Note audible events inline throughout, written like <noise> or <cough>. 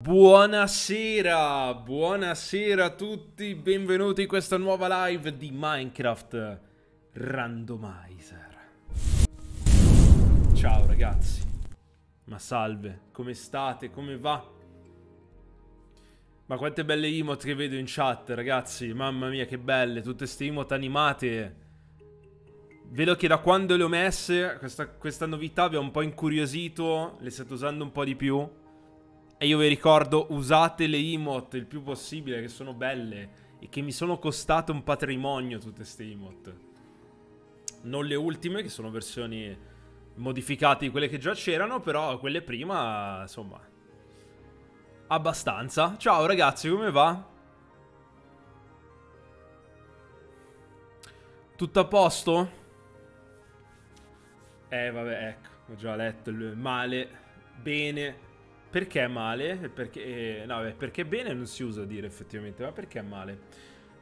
Buonasera, buonasera a tutti, benvenuti in questa nuova live di Minecraft Randomizer. Ciao ragazzi, ma salve, come state, come va? Ma quante belle emote che vedo in chat ragazzi, mamma mia che belle, tutte queste emote animate. Vedo che da quando le ho messe, questa, questa novità vi ha un po' incuriosito, le state usando un po' di più. E io vi ricordo, usate le emote il più possibile, che sono belle. E che mi sono costate un patrimonio tutte queste emote. Non le ultime, che sono versioni modificate di quelle che già c'erano, però quelle prima, insomma... Abbastanza. Ciao ragazzi, come va? Tutto a posto? Eh, vabbè, ecco. Ho già letto il male, bene, perché è male? Perché, eh, no, perché bene non si usa dire effettivamente, ma perché è male?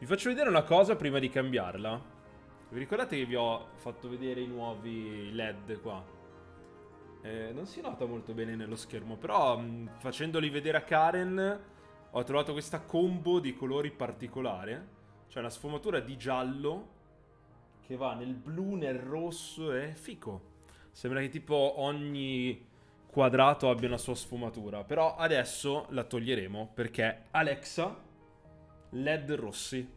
Vi faccio vedere una cosa prima di cambiarla. Vi ricordate che vi ho fatto vedere i nuovi LED qua? Eh, non si nota molto bene nello schermo, però mh, mm, facendoli vedere a Karen ho trovato questa combo di colori particolare. Cioè una sfumatura di giallo che va nel blu, nel rosso, è fico. Sembra che tipo ogni quadrato abbia una sua sfumatura, però adesso la toglieremo perché Alexa, LED rossi.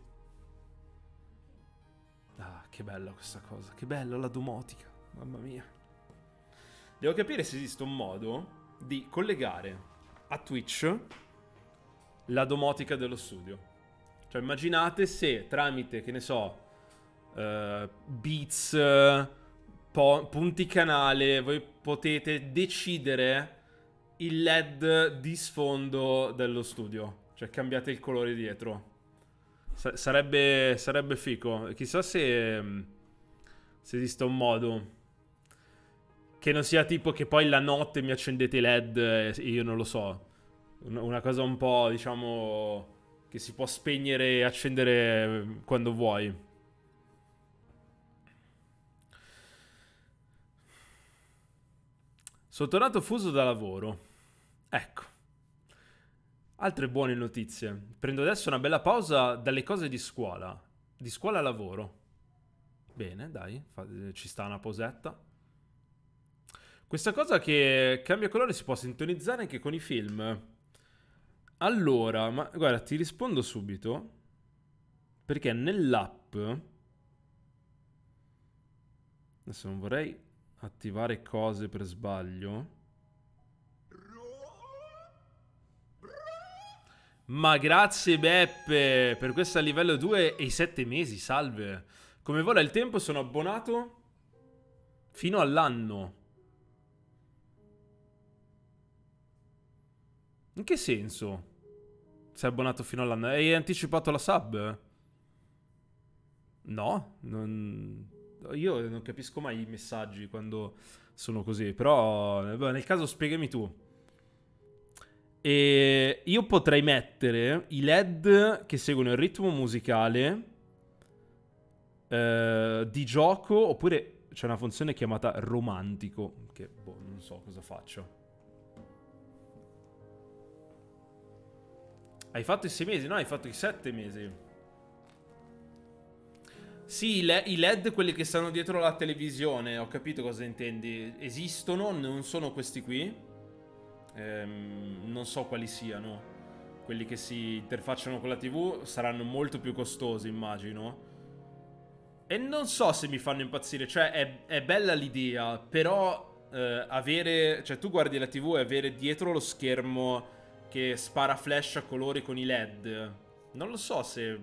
Ah, che bella questa cosa, che bella la domotica, mamma mia. Devo capire se esiste un modo di collegare a Twitch la domotica dello studio. Cioè immaginate se tramite, che ne so, uh, Beats po punti canale, voi potete decidere il led di sfondo dello studio. Cioè cambiate il colore dietro. S sarebbe, sarebbe fico. Chissà se, mm, se esiste un modo. Che non sia tipo che poi la notte mi accendete i led e io non lo so. Una cosa un po', diciamo, che si può spegnere e accendere mm, quando vuoi. Sono tornato fuso da lavoro. Ecco. Altre buone notizie. Prendo adesso una bella pausa dalle cose di scuola. Di scuola a lavoro. Bene, dai, eh, ci sta una posetta. Questa cosa che cambia colore si può sintonizzare anche con i film. Allora, ma guarda, ti rispondo subito. Perché nell'app... Adesso non vorrei attivare cose per sbaglio. Ma grazie Beppe per questa livello 2 e i 7 mesi, salve. Come vola il tempo sono abbonato fino all'anno. In che senso? Sei abbonato fino all'anno? Hai anticipato la sub? No, non io non capisco mai i messaggi quando sono così, però nel caso spiegami tu. E io potrei mettere i LED che seguono il ritmo musicale eh, di gioco, oppure c'è una funzione chiamata romantico, che boh, non so cosa faccio. Hai fatto i sei mesi? No, hai fatto i sette mesi. Sì, i LED, quelli che stanno dietro la televisione, ho capito cosa intendi. Esistono, non sono questi qui. Ehm, non so quali siano. Quelli che si interfacciano con la TV saranno molto più costosi, immagino. E non so se mi fanno impazzire, cioè è, è bella l'idea, però eh, avere... Cioè tu guardi la TV e avere dietro lo schermo che spara flash a colori con i LED. Non lo so se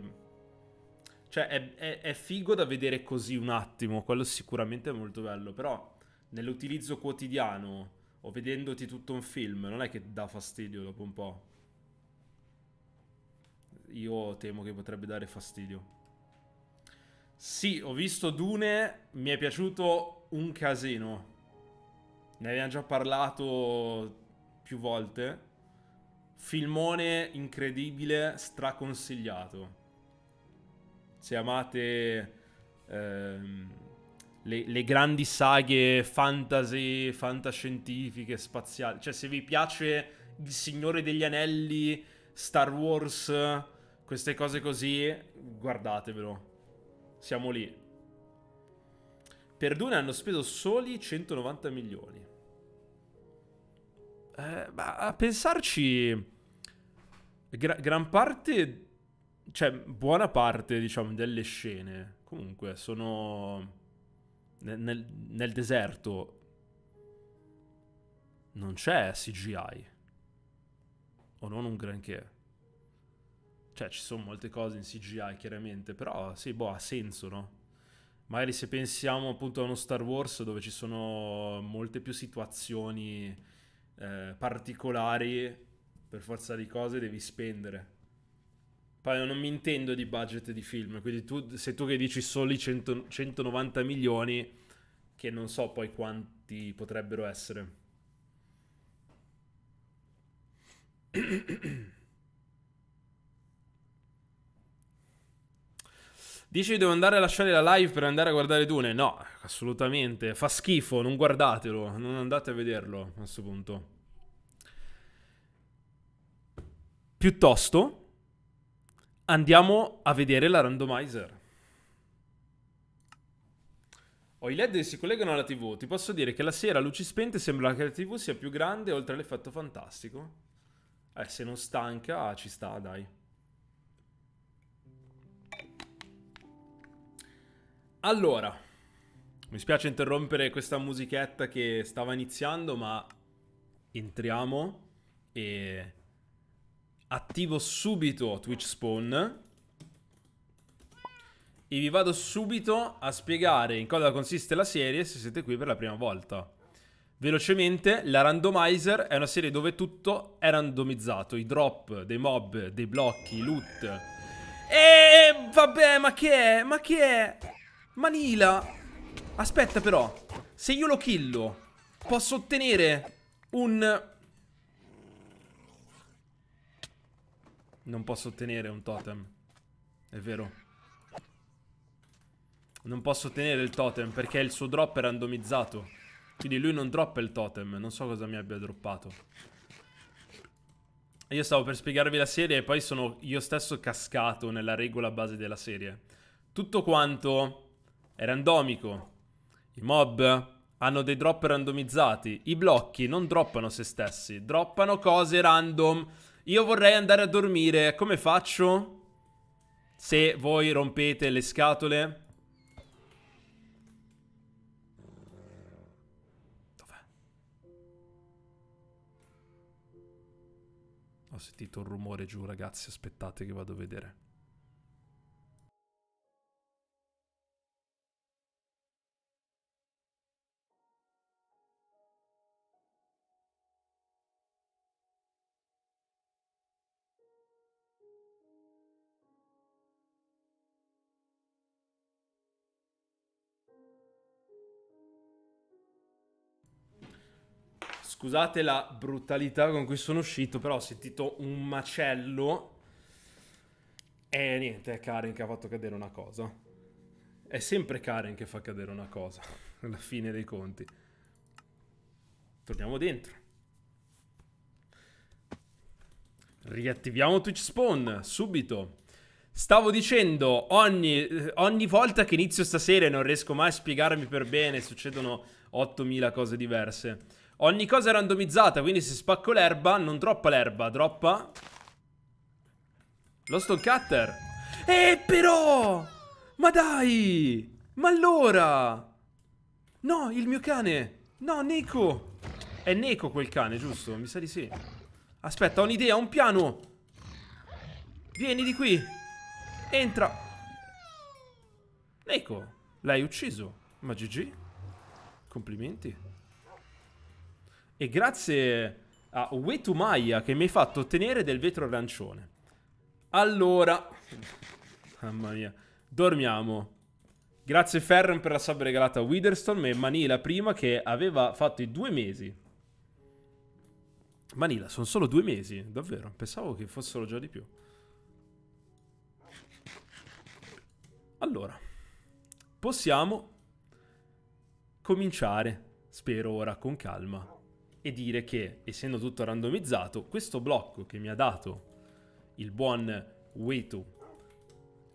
cioè è, è, è figo da vedere così un attimo, quello sicuramente è molto bello, però nell'utilizzo quotidiano o vedendoti tutto un film non è che dà fastidio dopo un po'. Io temo che potrebbe dare fastidio. Sì, ho visto Dune, mi è piaciuto un casino. Ne abbiamo già parlato più volte. Filmone incredibile, straconsigliato se amate ehm, le, le, grandi saghe fantasy, fantascientifiche, spaziali, cioè se vi piace Il Signore degli Anelli, Star Wars, queste cose così, guardatevelo. Siamo lì. Per Dune hanno speso soli 190 milioni. Eh, ma a pensarci, gra gran parte cioè, buona parte, diciamo, delle scene comunque sono nel, nel, nel deserto. Non c'è CGI. O non un granché. Cioè, ci sono molte cose in CGI, chiaramente, però sì, boh, ha senso, no? Magari se pensiamo appunto a uno Star Wars dove ci sono molte più situazioni eh, particolari, per forza di cose devi spendere però non mi intendo di budget di film, quindi tu, se tu che dici soli 100, 190 milioni, che non so poi quanti potrebbero essere. <coughs> Dici devo andare a lasciare la live per andare a guardare Dune? No, assolutamente. Fa schifo, non guardatelo, non andate a vederlo a questo punto. Piuttosto, Andiamo a vedere la randomizer. Ho i LED che si collegano alla TV. Ti posso dire che la sera a luci spente sembra che la TV sia più grande oltre all'effetto fantastico. Eh, se non stanca, ah, ci sta, dai. Allora, mi spiace interrompere questa musichetta che stava iniziando, ma entriamo e Attivo subito Twitch Spawn e vi vado subito a spiegare in cosa consiste la serie se siete qui per la prima volta. Velocemente, la randomizer è una serie dove tutto è randomizzato, i drop, dei mob, dei blocchi, loot. E vabbè, ma che è? Ma che è? Manila! Aspetta però, se io lo killo, posso ottenere un Non posso ottenere un totem. È vero. Non posso ottenere il totem perché il suo drop è randomizzato. Quindi lui non droppa il totem. Non so cosa mi abbia droppato. Io stavo per spiegarvi la serie e poi sono io stesso cascato nella regola base della serie. Tutto quanto è randomico. I mob hanno dei drop randomizzati. I blocchi non droppano se stessi, droppano cose random io vorrei andare a dormire, come faccio? Se voi rompete le scatole... Dov'è? Ho sentito un rumore giù, ragazzi. Aspettate che vado a vedere. Scusate la brutalità con cui sono uscito, però ho sentito un macello. E niente, è Karen che ha fatto cadere una cosa. È sempre Karen che fa cadere una cosa, <laughs> alla fine dei conti. Torniamo dentro. Riattiviamo Twitch Spawn, subito. Stavo dicendo, ogni, ogni, volta che inizio stasera e non riesco mai a spiegarmi per bene, succedono 8000 cose diverse. Ogni cosa è randomizzata, quindi se spacco l'erba, non troppa l'erba, troppa. Lo stone cutter. Eh, però! Ma dai! Ma allora! No, il mio cane! No, Neko! È Neko quel cane, giusto? Mi sa di sì. Aspetta, ho un'idea, ho un piano! Vieni di qui! Entra! Neko, l'hai ucciso. Ma GG. Complimenti. E grazie a Wetumaya che mi hai fatto ottenere del vetro arancione. Allora... <laughs> Mamma mia. Dormiamo. Grazie Ferren per la sub regalata a Witherstorm e Manila prima che aveva fatto i due mesi. Manila, sono solo due mesi, davvero. Pensavo che fossero già di più. Allora, possiamo cominciare, spero ora, con calma e dire che, essendo tutto randomizzato, questo blocco che mi ha dato il buon Wetu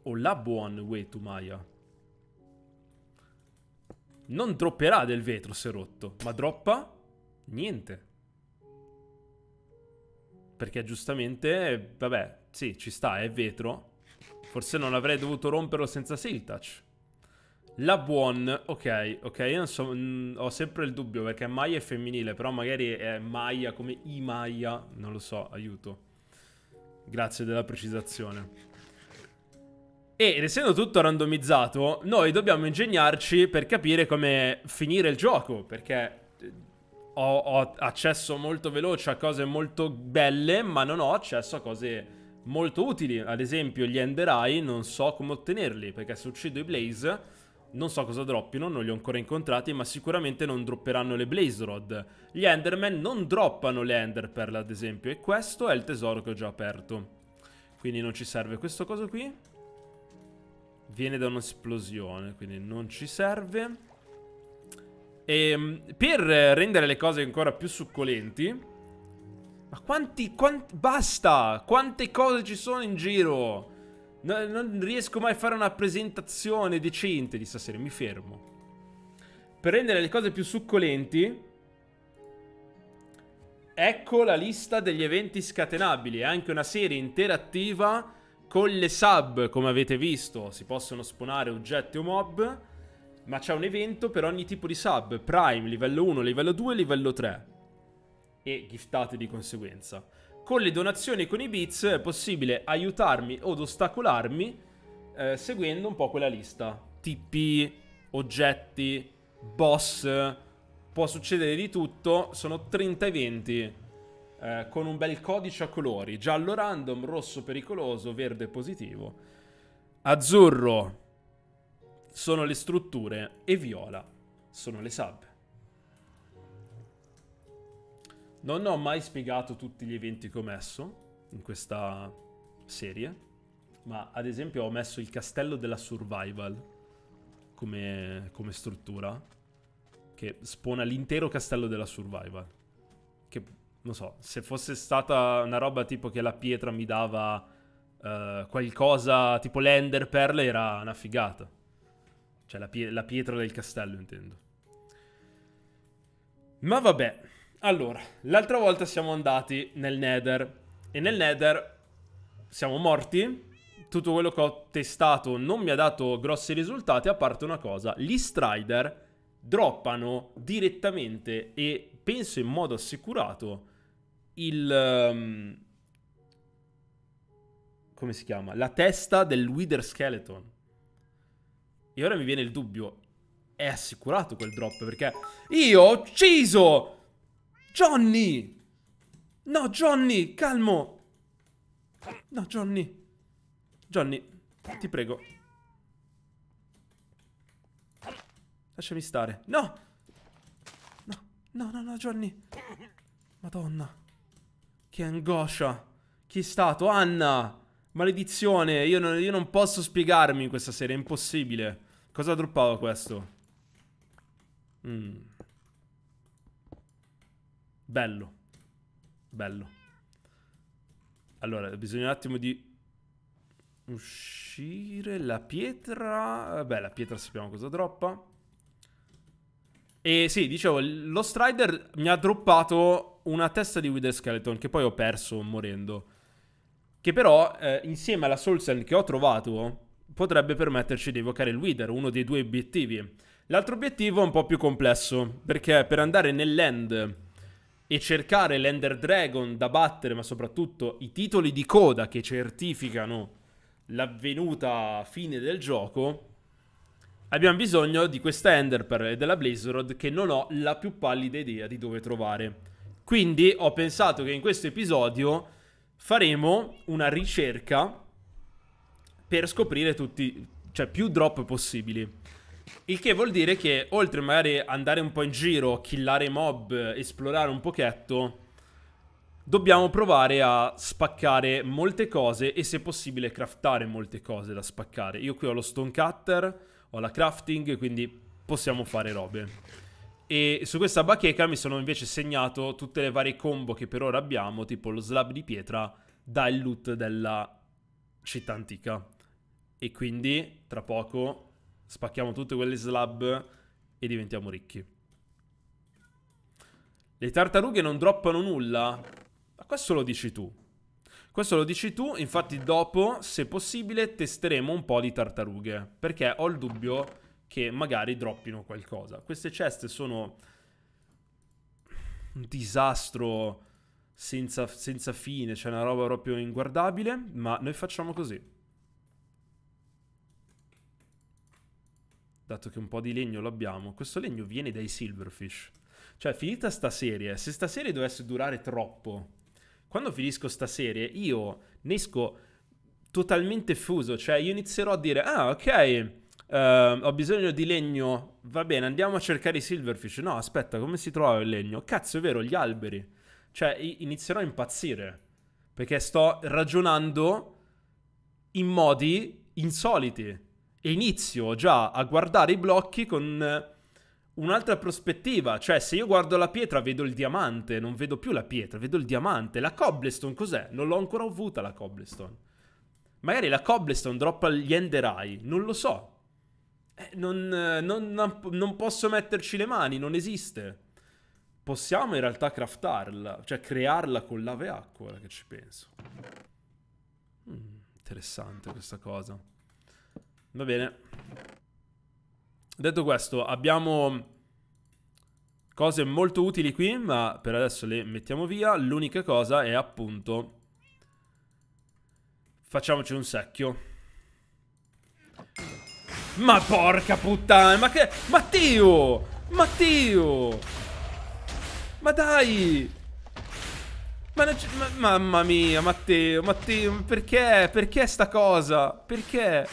o la buon Wetu Maya non dropperà del vetro se rotto, ma droppa niente. Perché giustamente, vabbè, sì, ci sta, è vetro. Forse non avrei dovuto romperlo senza sail touch. La Buon, ok, ok, io non so, mh, mm, ho sempre il dubbio perché Maya è femminile, però magari è Maya come I Maya, non lo so, aiuto. Grazie della precisazione. Ed essendo tutto randomizzato, noi dobbiamo ingegnarci per capire come finire il gioco, perché eh, ho, ho accesso molto veloce a cose molto belle, ma non ho accesso a cose molto utili. Ad esempio gli Ender Eye non so come ottenerli, perché se uccido i Blaze non so cosa droppino, non li ho ancora incontrati, ma sicuramente non dropperanno le Blaze Rod. Gli Enderman non droppano le Enderpearl, ad esempio, e questo è il tesoro che ho già aperto. Quindi non ci serve questo coso qui. Viene da un'esplosione, quindi non ci serve. E ehm, per rendere le cose ancora più succolenti... Ma quanti... quanti basta! Quante cose ci sono in giro! No, non riesco mai a fare una presentazione decente di stasera, mi fermo. Per rendere le cose più succolenti, ecco la lista degli eventi scatenabili. È anche una serie interattiva con le sub, come avete visto. Si possono spawnare oggetti o mob, ma c'è un evento per ogni tipo di sub. Prime, livello 1, livello 2, livello 3. E giftate di conseguenza con le donazioni e con i bits è possibile aiutarmi od ostacolarmi eh, seguendo un po' quella lista. TP, oggetti, boss, può succedere di tutto, sono 30 eventi eh, con un bel codice a colori, giallo random, rosso pericoloso, verde positivo, azzurro sono le strutture e viola sono le sabbie. Non ho mai spiegato tutti gli eventi che ho messo in questa serie, ma ad esempio ho messo il castello della survival come, come struttura, che spona l'intero castello della survival. Che, non so, se fosse stata una roba tipo che la pietra mi dava uh, qualcosa, tipo l'ender pearl, era una figata. Cioè la, pie la pietra del castello, intendo. Ma vabbè... Allora, l'altra volta siamo andati nel Nether e nel Nether siamo morti. Tutto quello che ho testato non mi ha dato grossi risultati, a parte una cosa. Gli Strider droppano direttamente e penso in modo assicurato il... Um, come si chiama? La testa del Wither Skeleton. E ora mi viene il dubbio. È assicurato quel drop perché io ho ucciso Johnny! No, Johnny, calmo! No, Johnny. Johnny, ti prego. Lasciami stare. No! No, no, no, no Johnny. Madonna. Che angoscia. Chi è stato? Anna! Maledizione, io non, io non posso spiegarmi in questa serie, è impossibile. Cosa droppava questo? Mmm. Bello. Bello. Allora, bisogna un attimo di... Uscire la pietra... Beh, la pietra sappiamo cosa droppa. E sì, dicevo, lo Strider mi ha droppato una testa di Wither Skeleton che poi ho perso morendo. Che però, eh, insieme alla Soul Sand che ho trovato, potrebbe permetterci di evocare il Wither, uno dei due obiettivi. L'altro obiettivo è un po' più complesso, perché per andare nell'end e cercare l'Ender Dragon da battere, ma soprattutto i titoli di coda che certificano l'avvenuta fine del gioco, abbiamo bisogno di questa Ender Pearl della Blazerod che non ho la più pallida idea di dove trovare. Quindi ho pensato che in questo episodio faremo una ricerca per scoprire tutti, cioè più drop possibili. Il che vuol dire che oltre magari andare un po' in giro, killare mob, esplorare un pochetto, dobbiamo provare a spaccare molte cose e se possibile craftare molte cose da spaccare. Io qui ho lo stone cutter, ho la crafting, quindi possiamo fare robe. E su questa bacheca mi sono invece segnato tutte le varie combo che per ora abbiamo, tipo lo slab di pietra dal loot della città antica. E quindi tra poco spacchiamo tutte quelle slab e diventiamo ricchi. Le tartarughe non droppano nulla? Ma questo lo dici tu. Questo lo dici tu, infatti dopo, se possibile, testeremo un po' di tartarughe. Perché ho il dubbio che magari droppino qualcosa. Queste ceste sono un disastro senza, senza fine, c'è cioè una roba proprio inguardabile, ma noi facciamo così. dato che un po' di legno l'abbiamo, questo legno viene dai silverfish. Cioè, finita sta serie, se sta serie dovesse durare troppo, quando finisco sta serie io ne esco totalmente fuso, cioè io inizierò a dire, ah ok, uh, ho bisogno di legno, va bene, andiamo a cercare i silverfish. No, aspetta, come si trova il legno? Cazzo, è vero, gli alberi. Cioè, inizierò a impazzire, perché sto ragionando in modi insoliti e inizio già a guardare i blocchi con eh, un'altra prospettiva, cioè se io guardo la pietra vedo il diamante, non vedo più la pietra, vedo il diamante. La cobblestone cos'è? Non l'ho ancora avuta la cobblestone. Magari la cobblestone droppa gli ender eye, non lo so. Eh, eh, non, non, non posso metterci le mani, non esiste. Possiamo in realtà craftarla, cioè crearla con lave acqua, ora che ci penso. Mm, interessante questa cosa. Va bene. Detto questo, abbiamo cose molto utili qui, ma per adesso le mettiamo via. L'unica cosa è appunto... Facciamoci un secchio. Ma porca puttana, ma che... Matteo! Matteo! Ma dai! Ma, ma, mamma mia, Matteo, Matteo, perché? Perché sta cosa? Perché?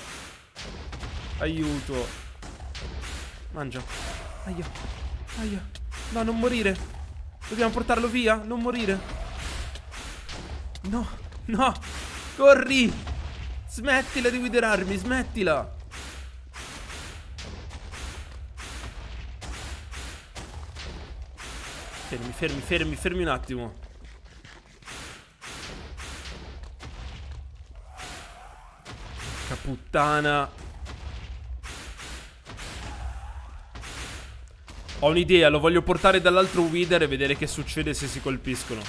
Aiuto. Mangia. Aia. Aia. No, non morire. Dobbiamo portarlo via. Non morire. No. No. Corri. Smettila di guidarmi. Smettila. Fermi, fermi, fermi, fermi un attimo. Porca puttana. Ho un'idea, lo voglio portare dall'altro Wither e vedere che succede se si colpiscono.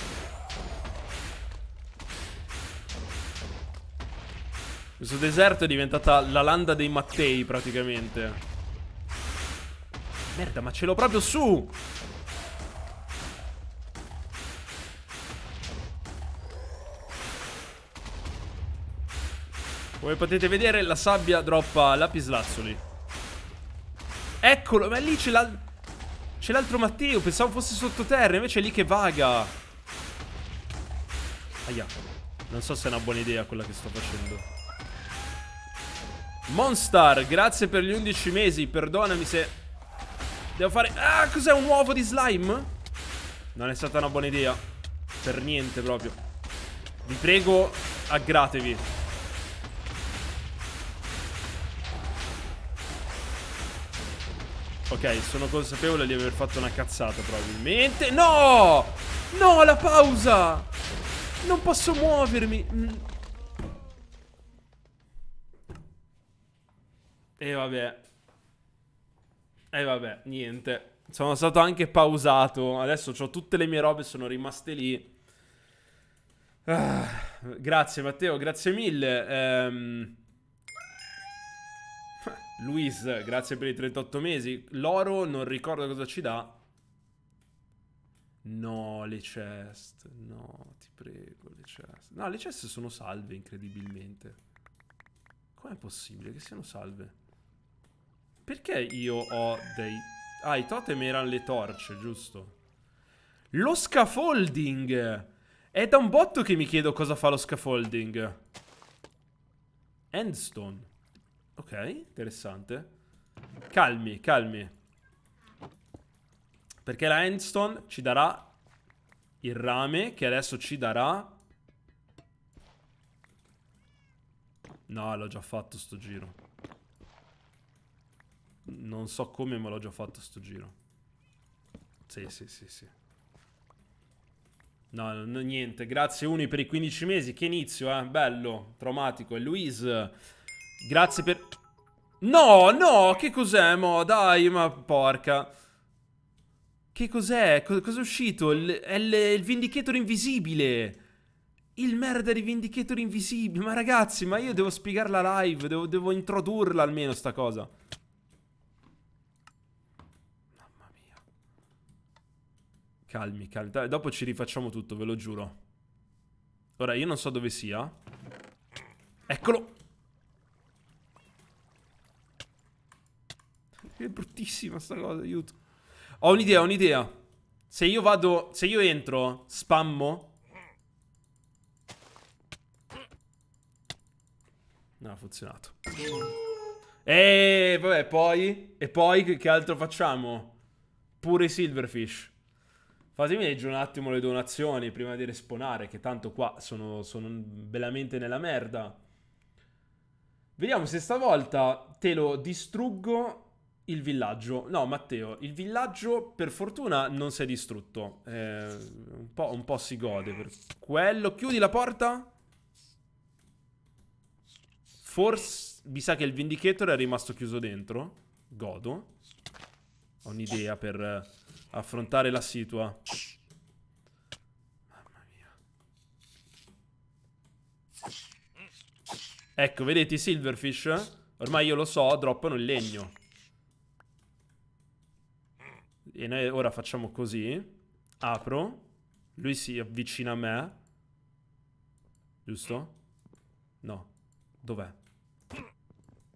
Questo deserto è diventata la landa dei Mattei, praticamente. Merda, ma ce l'ho proprio su! Come potete vedere, la sabbia droppa lapislazzoli. Eccolo, ma lì c'è la... C'è l'altro Matteo, pensavo fosse sottoterra, invece è lì che vaga. Aia. Non so se è una buona idea quella che sto facendo. Monstar, grazie per gli 11 mesi, perdonami se... Devo fare... Ah, cos'è un uovo di slime? Non è stata una buona idea. Per niente proprio. Vi prego, aggratevi. Ok, sono consapevole di aver fatto una cazzata probabilmente. No! No, la pausa! Non posso muovermi. Mm. E vabbè. E vabbè, niente. Sono stato anche pausato. Adesso ho tutte le mie robe, sono rimaste lì. Ah, grazie Matteo, grazie mille. Ehm... Luis, grazie per i 38 mesi. L'oro non ricordo cosa ci dà. No, le chest. No, ti prego, le chest. No, le chest sono salve, incredibilmente. Com'è possibile che siano salve? Perché io ho dei... Ah, i totem erano le torce, giusto? Lo scaffolding! È da un botto che mi chiedo cosa fa lo scaffolding. Endstone. Ok, interessante. Calmi, calmi. Perché la endstone ci darà il rame che adesso ci darà... No, l'ho già fatto sto giro. Non so come, ma l'ho già fatto sto giro. Sì, sì, sì, sì. No, no, niente. Grazie Uni per i 15 mesi. Che inizio, eh. Bello, traumatico. E Luis... Grazie per... No, no, che cos'è, mo? Dai, ma porca. Che cos'è? Cos'è uscito? è il, il Vindicator invisibile. Il merda di Vindicator invisibile. Ma ragazzi, ma io devo spiegarla live. Devo, devo introdurla almeno sta cosa. Mamma mia. Calmi, calmi. Dai, dopo ci rifacciamo tutto, ve lo giuro. Ora, io non so dove sia. Eccolo. È bruttissima sta cosa, aiuto. Ho un'idea, ho un'idea. Se io vado, se io entro, spammo. No, ha funzionato. Eeeh, vabbè, poi... E poi che altro facciamo? Pure i silverfish. Fatemi leggere un attimo le donazioni prima di respawnare, che tanto qua sono, sono veramente nella merda. Vediamo se stavolta te lo distruggo il villaggio, no Matteo, il villaggio per fortuna non si è distrutto, eh, un, po', un po' si gode per quello, chiudi la porta? Forse, mi sa che il Vindicator è rimasto chiuso dentro, godo, ho un'idea per eh, affrontare la situa. Mamma mia. Ecco, vedete i Silverfish? Ormai io lo so, droppano il legno. E noi ora facciamo così. Apro. Lui si avvicina a me. Giusto? No. Dov'è?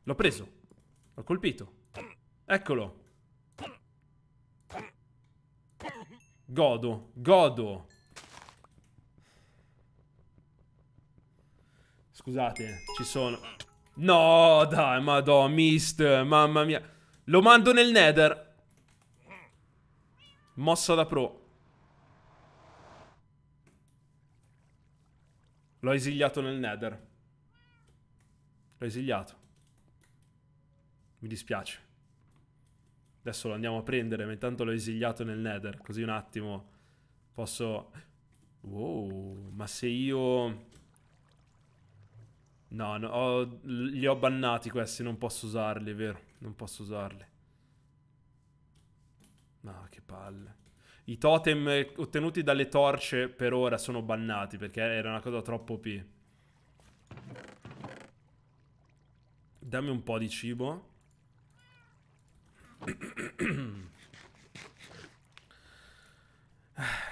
L'ho preso. L'ho colpito. Eccolo. Godo. Godo. Scusate, ci sono... No, dai, madò, mist, mamma mia. Lo mando nel nether. Mossa da pro. L'ho esiliato nel nether. L'ho esiliato. Mi dispiace. Adesso lo andiamo a prendere, ma intanto l'ho esiliato nel nether. Così un attimo posso... Wow, ma se io... No, no ho... li ho bannati questi, non posso usarli, vero? Non posso usarli. Ma ah, che palle. I totem ottenuti dalle torce per ora sono bannati perché era una cosa troppo P. Dammi un po' di cibo.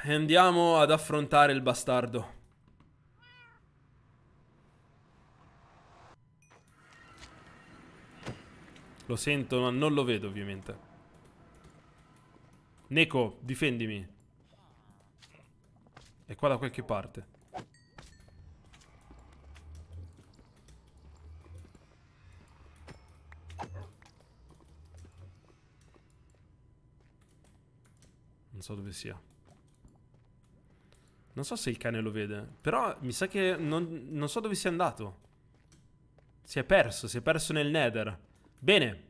E andiamo ad affrontare il bastardo. Lo sento, ma non lo vedo ovviamente. Neko, difendimi. È qua da qualche parte. Non so dove sia. Non so se il cane lo vede. Però mi sa che non, non so dove sia andato. Si è perso, si è perso nel nether. Bene.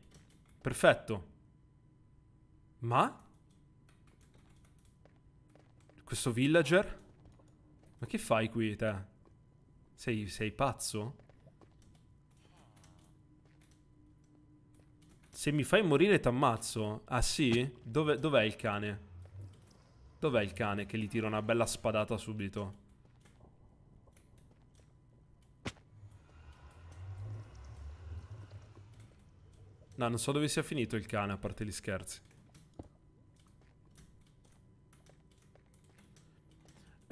Perfetto. Ma? Questo villager? Ma che fai qui, te? Sei, sei pazzo? Se mi fai morire t'ammazzo. Ah sì? Dov'è dov il cane? Dov'è il cane che gli tira una bella spadata subito? No, non so dove sia finito il cane, a parte gli scherzi.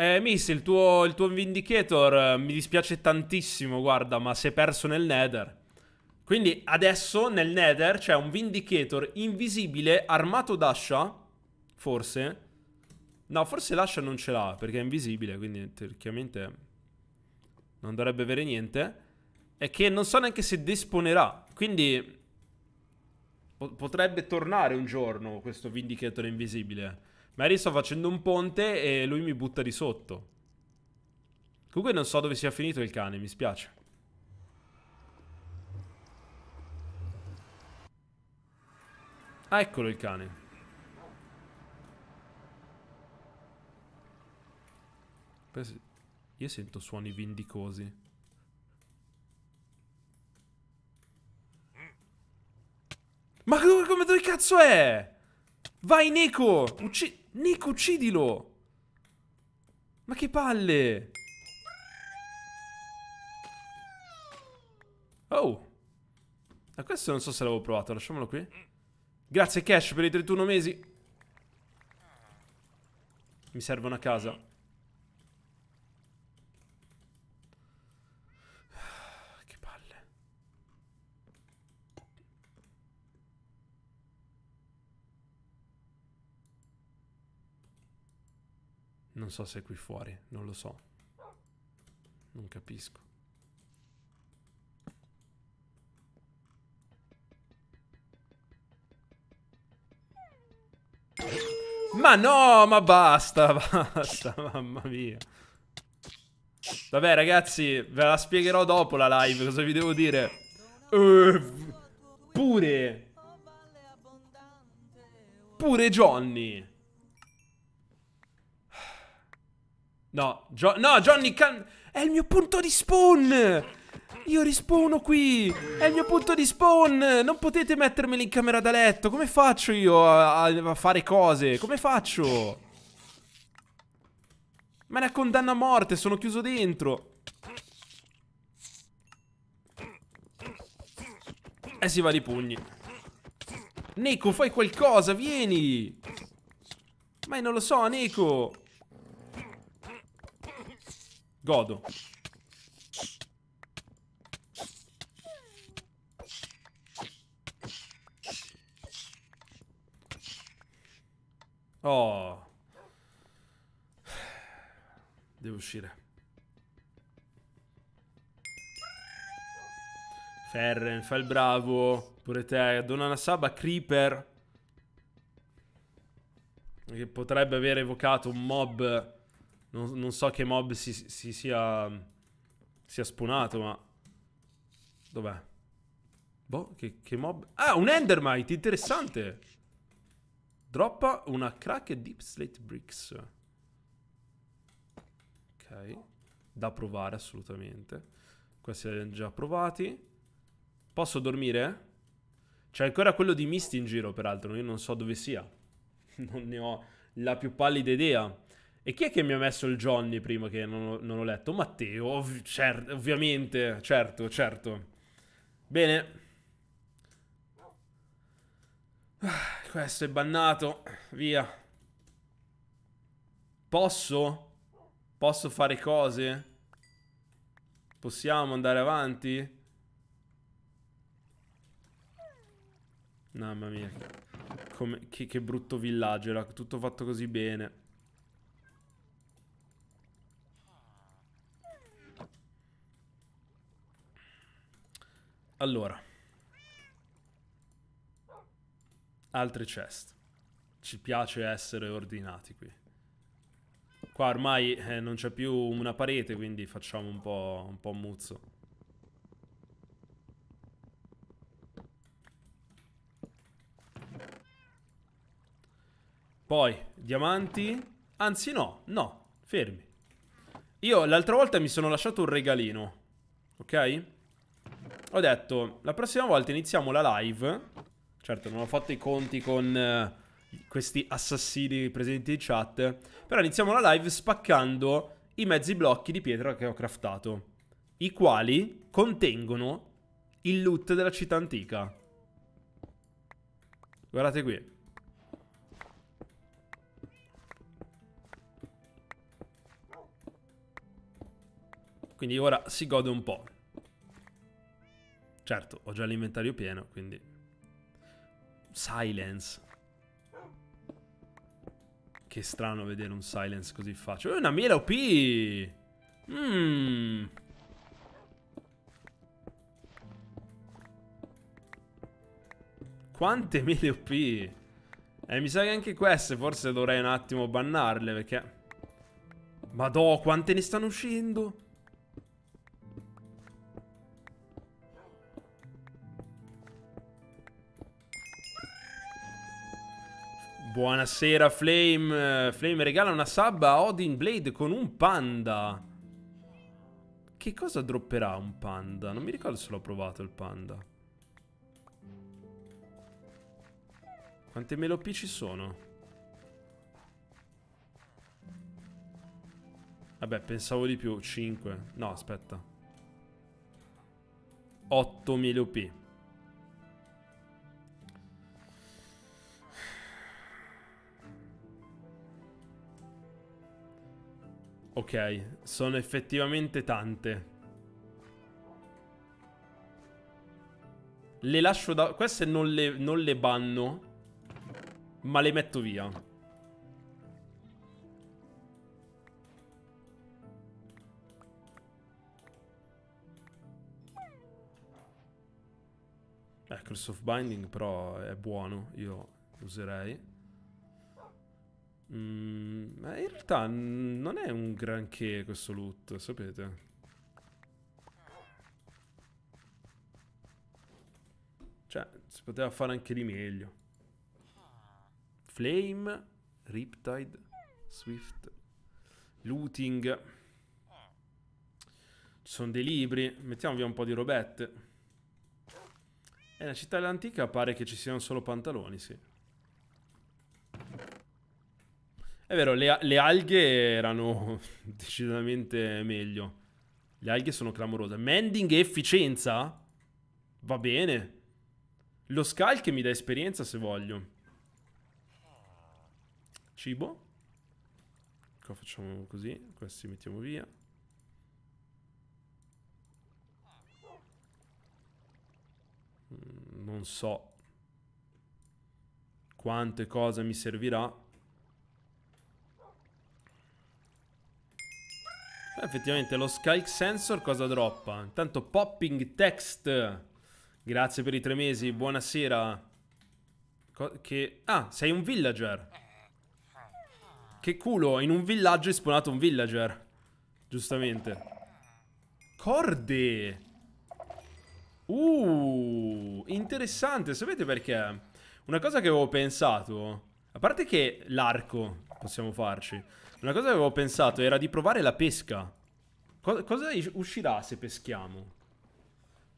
Eh, Miss, il tuo, il tuo Vindicator eh, mi dispiace tantissimo, guarda, ma si è perso nel Nether. Quindi adesso nel Nether c'è un Vindicator invisibile armato d'ascia, forse. No, forse l'ascia non ce l'ha, perché è invisibile, quindi teoricamente non dovrebbe avere niente. E che non so neanche se disponerà, quindi potrebbe tornare un giorno questo Vindicator invisibile. Magari sto facendo un ponte e lui mi butta di sotto. Comunque non so dove sia finito il cane, mi spiace. Ah, eccolo il cane. Io sento suoni vindicosi. Ma come, come dove cazzo è? Vai Neko! Ucci Neko uccidilo! Ma che palle! Oh! Ma questo non so se l'avevo provato, lasciamolo qui. Grazie Cash per i 31 mesi. Mi serve una casa. non so se è qui fuori, non lo so. Non capisco. Ma no, ma basta, <laughs> basta, mamma mia. Vabbè ragazzi, ve la spiegherò dopo la live, cosa vi devo dire? Uh, pure... Pure Johnny. No, jo no, Johnny can È il mio punto di spawn! Io rispawno qui! È il mio punto di spawn! Non potete mettermeli in camera da letto! Come faccio io a, a fare cose? Come faccio? Me la una condanna a morte, sono chiuso dentro! E eh si va di pugni. Neko, fai qualcosa, vieni! Ma non lo so, Neko! Godo. Oh. Devo uscire. Ferren, fai il bravo. Pure te. Dona una saba Creeper. Che potrebbe aver evocato un mob non, non so che mob si, si sia, sia spunato, ma... Dov'è? Boh, che, che, mob... Ah, un Endermite, interessante! Droppa una crack e deep slate bricks. Ok. Da provare, assolutamente. Questi li abbiamo già provati. Posso dormire? C'è ancora quello di Misty in giro, peraltro. Io non so dove sia. <laughs> non ne ho la più pallida idea. E chi è che mi ha messo il Johnny prima che non ho, non ho letto? Matteo, ov cer ovviamente, certo, certo. Bene. Ah, questo è bannato, via. Posso? Posso fare cose? Possiamo andare avanti? Mamma mia, Come, che, che brutto villaggio, era tutto fatto così bene. Allora. Altre chest. Ci piace essere ordinati qui. Qua ormai eh, non c'è più una parete, quindi facciamo un po', un po' muzzo. Poi, diamanti. Anzi no, no, fermi. Io l'altra volta mi sono lasciato un regalino, ok? ho detto, la prossima volta iniziamo la live. Certo, non ho fatto i conti con eh, questi assassini presenti in chat. Però iniziamo la live spaccando i mezzi blocchi di pietra che ho craftato. I quali contengono il loot della città antica. Guardate qui. Quindi ora si gode un po'. Certo, ho già l'inventario pieno, quindi... Silence. Che strano vedere un silence così facile. una mela OP! Mmm... Quante mele OP? E eh, mi sa che anche queste forse dovrei un attimo bannarle, perché... Madò, quante ne stanno uscendo? Buonasera Flame. Flame regala una sub a Odin Blade con un panda. Che cosa dropperà un panda? Non mi ricordo se l'ho provato il panda. Quante melopie ci sono? Vabbè, pensavo di più. 5. No, aspetta. 8 melopie. Ok, sono effettivamente tante. Le lascio da... Queste non le, non le banno, ma le metto via. Eh, ecco, Curse of Binding però è buono, io userei. Mm, in realtà non è un granché questo loot, sapete? Cioè, si poteva fare anche di meglio. Flame, Riptide, Swift, Looting. Ci sono dei libri, mettiamo via un po' di robette. E la città dell'antica pare che ci siano solo pantaloni, sì. È vero, le, le alghe erano <laughs> decisamente meglio. Le alghe sono clamorose. Mending e efficienza? Va bene. Lo scalche mi dà esperienza se voglio. Cibo. Qua facciamo così. Questi mettiamo via. Mm, non so quante cose mi servirà. Eh, effettivamente lo Sky Sensor cosa droppa? Intanto Popping Text. Grazie per i tre mesi, buonasera. Co che... Ah, sei un villager. Che culo, in un villaggio è spawnato un villager. Giustamente. Corde. Uh, interessante, sapete perché? Una cosa che avevo pensato, a parte che l'arco possiamo farci, una cosa che avevo pensato era di provare la pesca. cosa, cosa uscirà se peschiamo?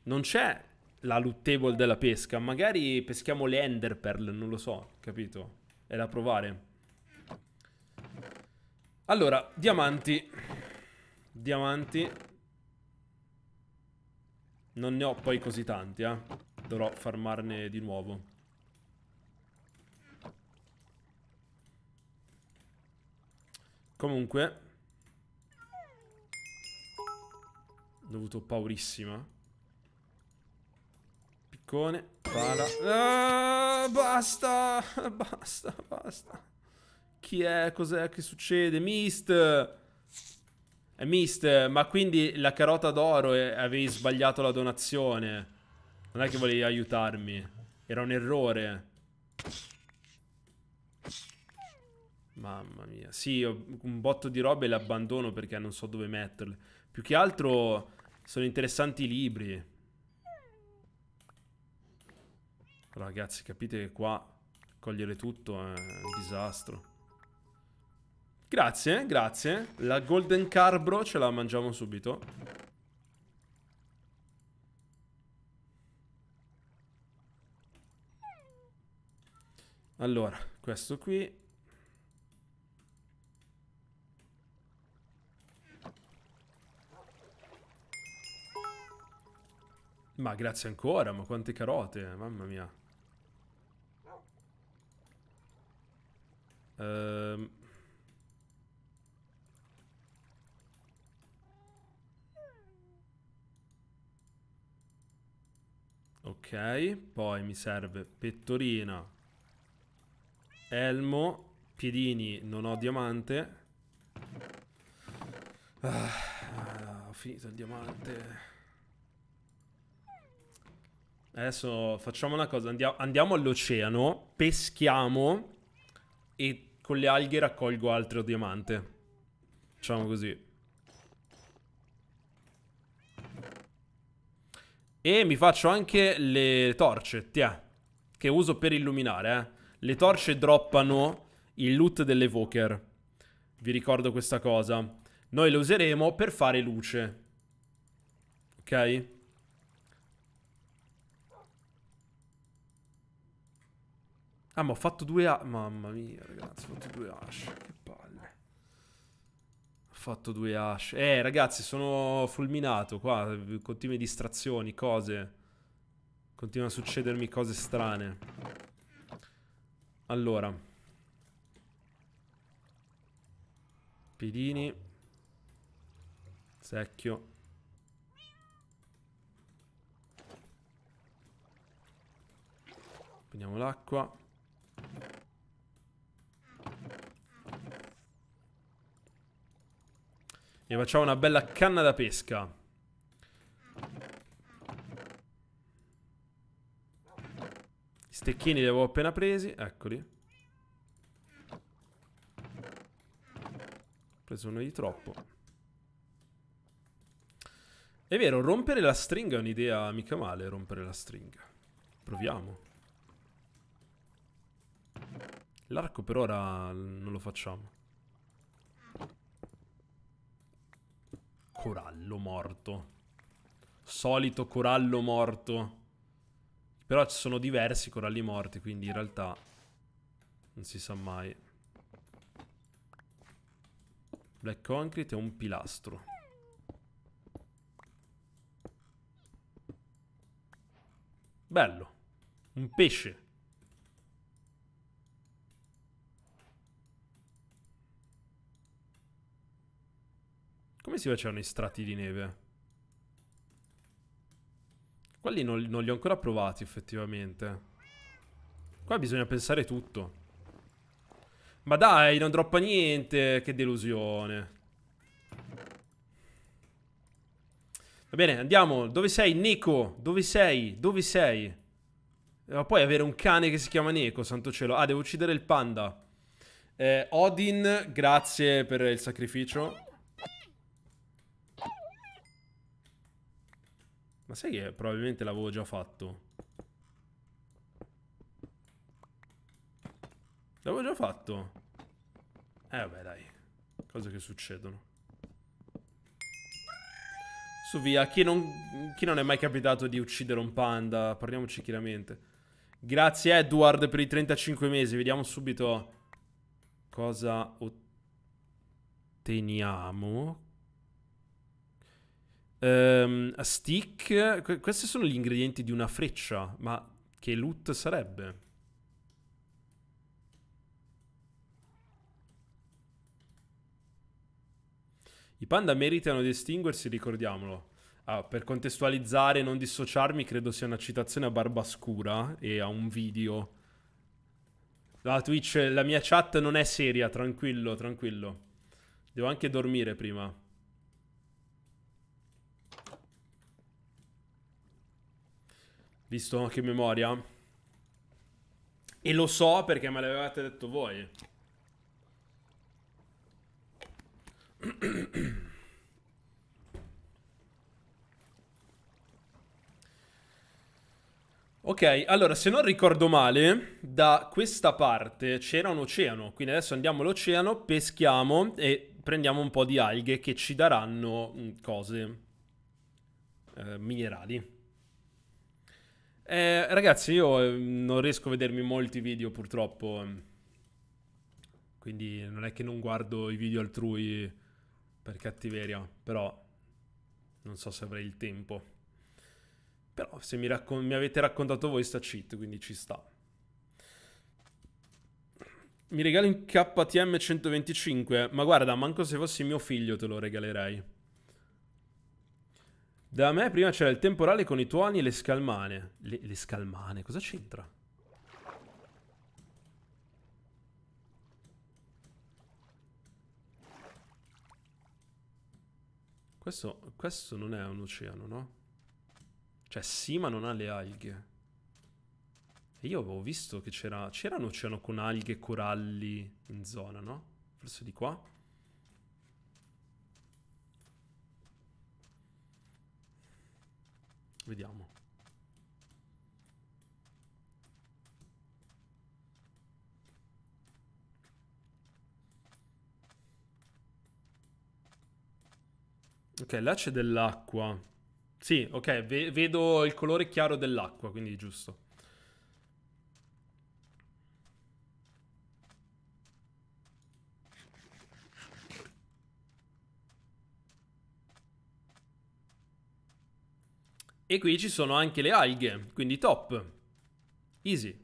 Non c'è la lootable della pesca. Magari peschiamo le enderpearl, non lo so, capito? È da provare. Allora, diamanti. Diamanti. Non ne ho poi così tanti, eh. Dovrò farmarne di nuovo. Comunque Ho dovuto paurissima Piccone Pala ah, Basta <laughs> Basta Basta Chi è? Cos'è che succede? Mist Mist, ma quindi la carota d'oro e avevi sbagliato la donazione. Non è che volevi aiutarmi. Era un errore. Mamma mia. Sì, ho un botto di robe le abbandono perché non so dove metterle. Più che altro sono interessanti i libri. Ragazzi, capite che qua cogliere tutto è un disastro. Grazie, grazie. La Golden Carbro ce la mangiamo subito. Allora, questo qui Ma grazie ancora, ma quante carote, mamma mia. Ehm... Ok, poi mi serve pettorina, elmo, piedini, non ho diamante. Ah, ho finito il diamante. Adesso facciamo una cosa, andiamo, andiamo all'oceano, peschiamo e con le alghe raccolgo altro diamante. Facciamo così. E mi faccio anche le torce, tiè, che uso per illuminare, eh. Le torce droppano il loot dell'evoker. Vi ricordo questa cosa. Noi le useremo per fare luce. Ok? Ah, ma ho fatto due A. Mamma mia, ragazzi, ho fatto due hash. Che palle. Ho fatto due hash. Eh, ragazzi, sono fulminato qua. Continue distrazioni, cose. Continuano a succedermi cose strane. Allora. Piedini. Secchio. Prendiamo l'acqua. E facciamo una bella canna da pesca. I stecchini li avevo appena presi, eccoli. Ho preso uno di troppo. È vero, rompere la stringa è un'idea mica male, rompere la stringa. Proviamo. L'arco per ora non lo facciamo. Corallo morto. Solito corallo morto. Però ci sono diversi coralli morti, quindi in realtà non si sa mai. Black concrete è un pilastro. Bello. Un pesce. Come si facevano i strati di neve? Quelli non, non li ho ancora provati effettivamente. Qua bisogna pensare tutto. Ma dai, non droppa niente. Che delusione. Va bene, andiamo. Dove sei, Nico? Dove sei? Dove sei? Eh, ma puoi avere un cane che si chiama Nico, santo cielo. Ah, devo uccidere il panda. Eh, Odin, grazie per il sacrificio. Ma sai che probabilmente l'avevo già fatto? L'avevo già fatto? Eh vabbè dai, cose che succedono. Su via, chi non, chi non è mai capitato di uccidere un panda? Parliamoci chiaramente. Grazie Edward per i 35 mesi, vediamo subito cosa otteniamo Um, a stick, que- questi sono gli ingredienti di una freccia, ma che loot sarebbe? I panda meritano di estinguersi, ricordiamolo. Ah, per contestualizzare e non dissociarmi, credo sia una citazione a barba scura e a un video. La Twitch, la mia chat non è seria, tranquillo, tranquillo. Devo anche dormire prima. visto anche in memoria. E lo so perché me l'avevate detto voi. <clears throat> Ok, allora se non ricordo male, da questa parte c'era un oceano, quindi adesso andiamo all'oceano, peschiamo e prendiamo un po' di alghe che ci daranno mm, cose, eh, minerali. Eh, ragazzi, io ehm, non riesco a vedermi molti video purtroppo. Quindi non è che non guardo i video altrui per cattiveria, però non so se avrei il tempo. Però se mi, raccon- mi avete raccontato voi sta cheat, quindi ci sta. Mi regalo in KTM 125? Ma guarda, manco se fossi mio figlio te lo regalerei. Da me prima c'era il temporale con i tuoni e le scalmane. Le, le scalmane, cosa c'entra? Questo, questo non è un oceano, no? Cioè sì, ma non ha le alghe. E io avevo visto che c'era... C'era un oceano con alghe e coralli in zona, no? Forse di qua? Vediamo. Ok, là c'è dell'acqua. Sì, ok, ve vedo il colore chiaro dell'acqua, quindi giusto. E qui ci sono anche le alghe, quindi top. Easy.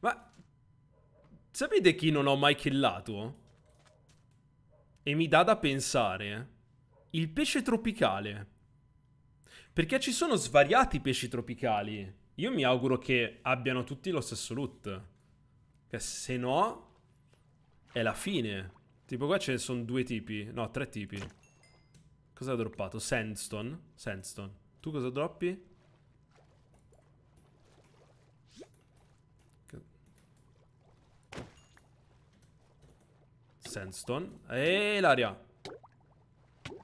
Ma sapete chi non ho mai killato? E mi dà da pensare. Eh, il pesce tropicale. Perché ci sono svariati pesci tropicali. Io mi auguro che abbiano tutti lo stesso loot. Che se no... È la fine. Tipo qua ce ne sono due tipi. No, tre tipi. Cosa ha droppato? Sandstone? Sandstone. Tu cosa droppi? Sandstone. E l'aria.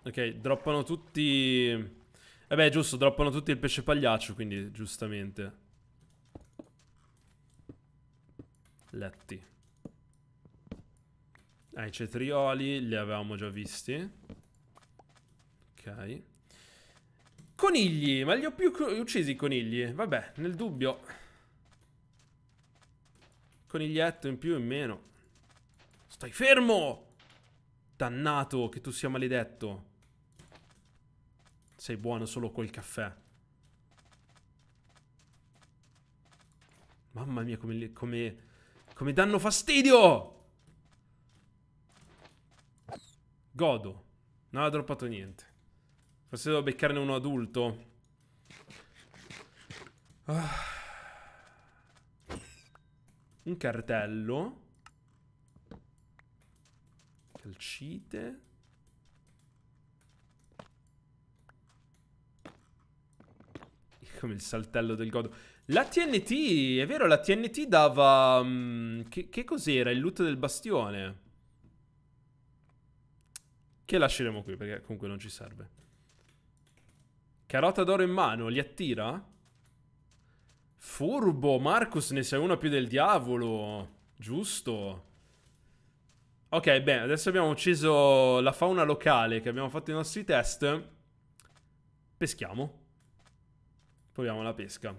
Ok, droppano tutti... Eh beh, giusto, droppano tutti il pesce pagliaccio, quindi giustamente. Letti. Ah, i cetrioli li avevamo già visti. Ok. Conigli, ma li ho più uccisi i conigli. Vabbè, nel dubbio. Coniglietto in più e in meno. Stai fermo! Dannato, che tu sia maledetto. Sei buono solo col caffè. Mamma mia, come, come, come danno fastidio! Godo. Non ha droppato niente. Forse devo beccarne uno adulto. Ah. Un cartello. Calcite. Come il saltello del godo. La TNT, è vero, la TNT dava... Um, che, che cos'era? Il loot del bastione. Che lasceremo qui perché comunque non ci serve. Carota d'oro in mano, li attira? Furbo, Marcus ne sei una più del diavolo. Giusto. Ok, bene, adesso abbiamo ucciso la fauna locale che abbiamo fatto i nostri test. Peschiamo. Proviamo la pesca.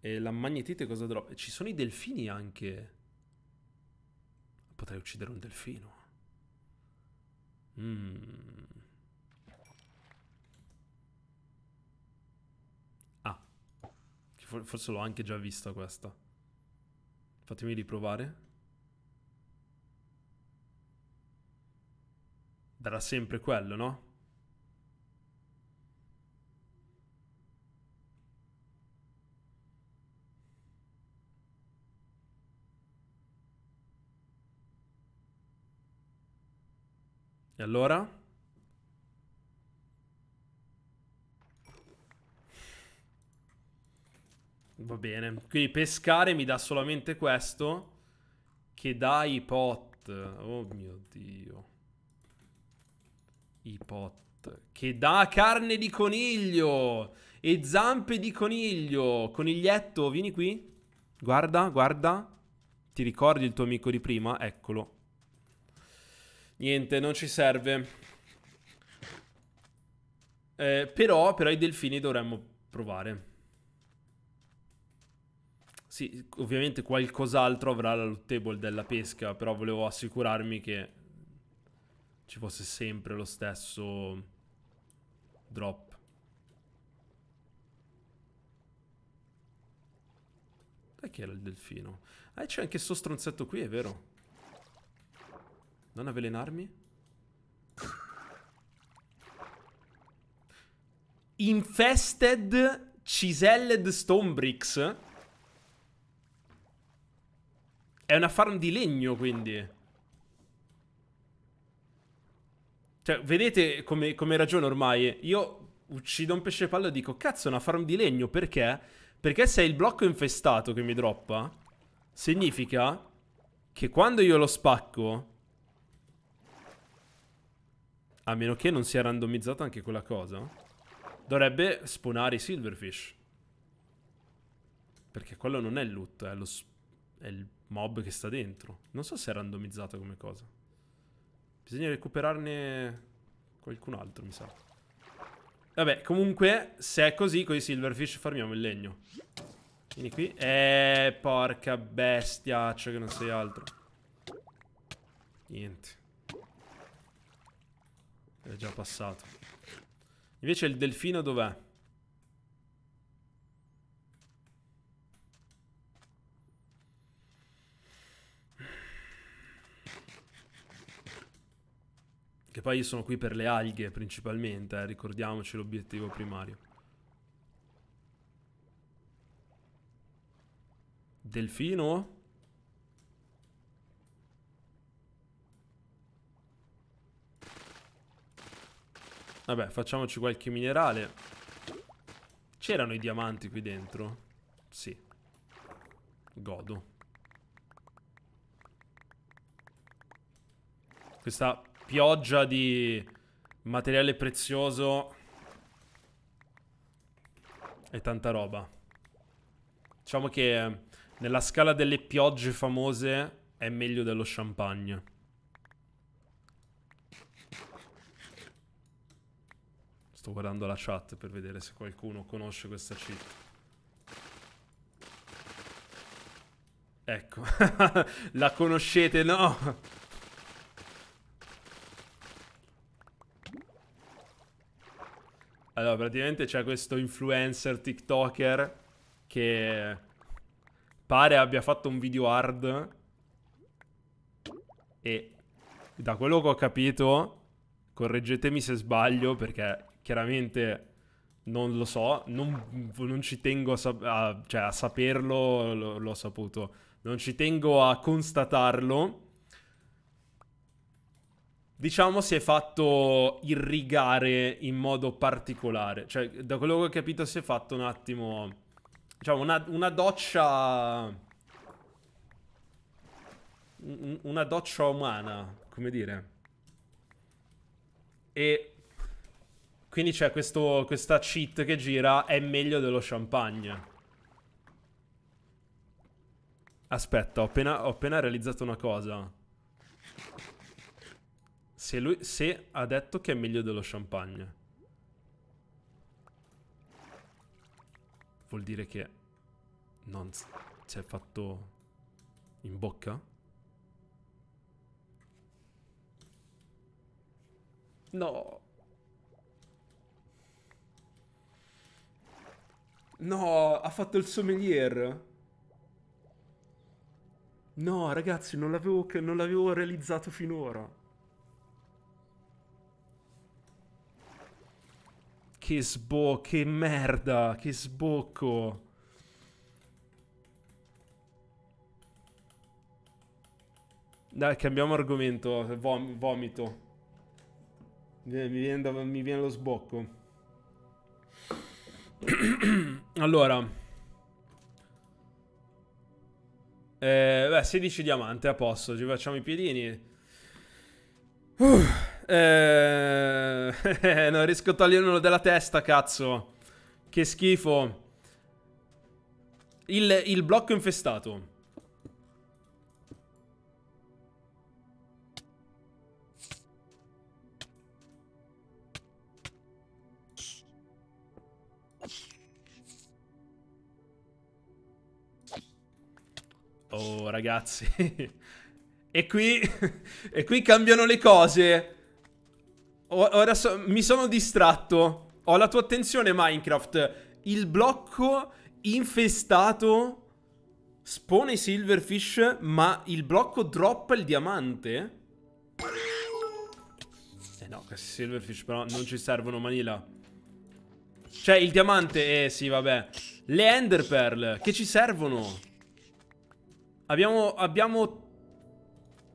E la magnetite cosa droppa? Ci sono i delfini anche. Potrei uccidere un delfino. Mm. Ah. Forse l'ho anche già vista questa. Fatemi riprovare. Darà sempre quello, no? E allora? Va bene. Quindi pescare mi dà solamente questo. Che dà i pot. Oh mio dio. I pot. Che dà carne di coniglio. E zampe di coniglio. Coniglietto, vieni qui. Guarda, guarda. Ti ricordi il tuo amico di prima? Eccolo. Niente, non ci serve. Eh, però, però i delfini dovremmo provare. Sì, ovviamente qualcos'altro avrà la loot table della pesca, però volevo assicurarmi che ci fosse sempre lo stesso drop. Dai che era il delfino? Ah, c'è anche sto stronzetto qui, è vero? Non avvelenarmi. Infested Ciselled Stonebricks. È una farm di legno, quindi. Cioè, vedete come, come ragiono ormai. Io uccido un pesce palla e dico, cazzo, è una farm di legno, perché? Perché se è il blocco infestato che mi droppa, significa che quando io lo spacco, a meno che non sia randomizzata anche quella cosa. Dovrebbe spawnare i silverfish. Perché quello non è il loot, è, lo è il mob che sta dentro. Non so se è randomizzata come cosa. Bisogna recuperarne qualcun altro, mi sa. Vabbè, comunque, se è così, con i silverfish farmiamo il legno. Vieni qui. Eh, porca bestiaccia che non sei altro. Niente. È già passato. Invece il delfino dov'è? Che poi io sono qui per le alghe principalmente, eh, ricordiamoci l'obiettivo primario. Delfino? Vabbè, facciamoci qualche minerale. C'erano i diamanti qui dentro? Sì. Godo. Questa pioggia di materiale prezioso e tanta roba. Diciamo che ehm, nella scala delle piogge famose è meglio dello champagne. Sto guardando la chat per vedere se qualcuno conosce questa cheat. Ecco, <laughs> la conoscete, no? Allora, praticamente c'è questo influencer TikToker che pare abbia fatto un video hard e da quello che ho capito, correggetemi se sbaglio perché chiaramente non lo so, non, non ci tengo a, sap- a, cioè, a saperlo, lo, l'ho saputo, non ci tengo a constatarlo. Diciamo si è fatto irrigare in modo particolare, cioè da quello che ho capito si è fatto un attimo, diciamo una, una doccia, una doccia umana, come dire. E quindi c'è questa cheat che gira, è meglio dello champagne. Aspetta, ho appena, ho appena realizzato una cosa. Se, lui, se ha detto che è meglio dello champagne. Vuol dire che non si è fatto in bocca? No. No, ha fatto il sommelier. No, ragazzi, non l'avevo realizzato finora. Che sbocco, che merda, che sbocco. Dai, cambiamo argomento, vom vomito. Mi viene, mi viene lo sbocco. <clears throat> allora... Eh, beh, 16 diamanti a posto, ci facciamo i piedini. Eh, <laughs> eh, non riesco a toglierlo della testa, cazzo. Che schifo. Il, il blocco infestato. Oh, ragazzi. e, qui, e qui... cambiano le cose. Ora so, mi sono distratto. Ho la tua attenzione, Minecraft. Il blocco infestato spone i silverfish, ma il blocco droppa il diamante? Eh no, questi silverfish però non ci servono, Manila. Cioè, il diamante, eh sì, vabbè. Le enderpearl, che ci servono? Abbiamo, abbiamo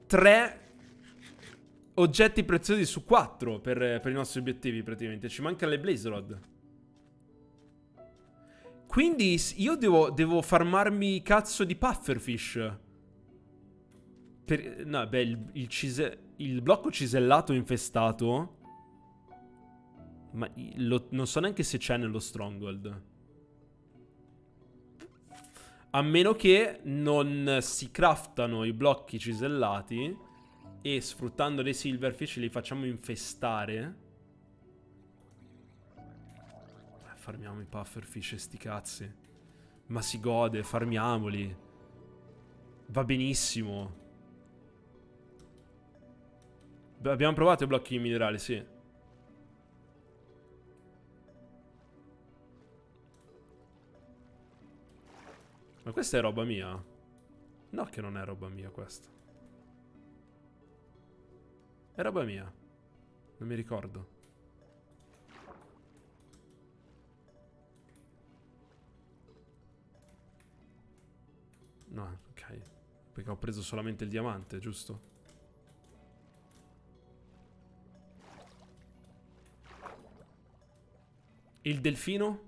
tre oggetti preziosi su quattro per, per i nostri obiettivi praticamente. Ci mancano le Blaze Rod. Quindi io devo, devo farmarmi cazzo di pufferfish. Per, no, beh, il, il, cise, il blocco cisellato infestato. Ma lo, non so neanche se c'è nello stronghold. A meno che non si craftano i blocchi cisellati e sfruttando dei silverfish li facciamo infestare. Eh, farmiamo i pufferfish e sti cazzi. Ma si gode, farmiamoli. Va benissimo. Abbiamo provato i blocchi minerali, sì. Ma questa è roba mia? No che non è roba mia questa. È roba mia. Non mi ricordo. No, ok. Perché ho preso solamente il diamante, giusto? Il delfino?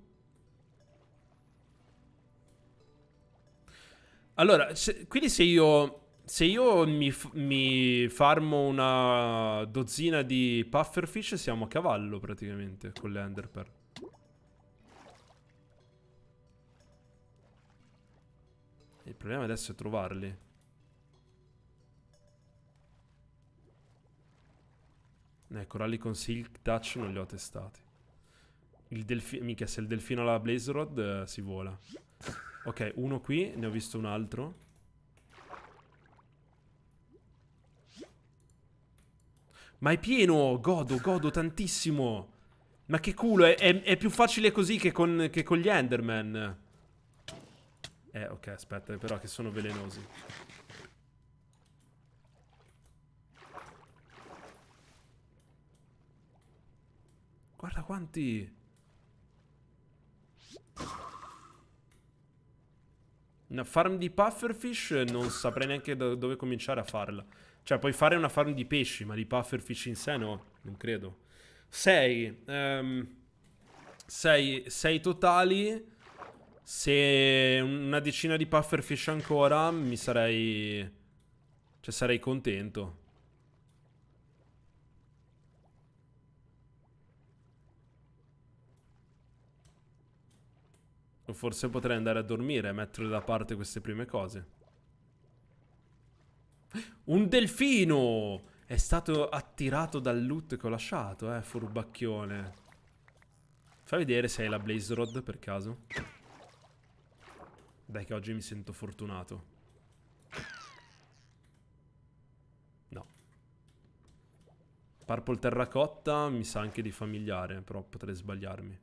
Allora, se, quindi se io... Se io mi, mi, farmo una dozzina di pufferfish siamo a cavallo praticamente con le enderpearl. Il problema adesso è trovarli. Eh, coralli con silk touch non li ho testati. Il delfino, mica se il delfino ha la blaze rod eh, si vola. Ok, uno qui, ne ho visto un altro. Ma è pieno, godo, godo tantissimo. Ma che culo, è, è, è più facile così che con, che con gli Enderman. Eh, ok, aspetta, però che sono velenosi. Guarda quanti... Una farm di pufferfish eh, non saprei neanche da dove cominciare a farla. Cioè, puoi fare una farm di pesci, ma di pufferfish in sé no, non credo. 6. sei, um, totali. Se una decina di pufferfish ancora, mi sarei... Cioè, sarei contento. Forse potrei andare a dormire e mettere da parte queste prime cose. Un delfino! È stato attirato dal loot che ho lasciato, eh, furbacchione. Fai vedere se hai la Blaze Rod per caso. Dai che oggi mi sento fortunato. No. Purple terracotta mi sa anche di familiare, però potrei sbagliarmi.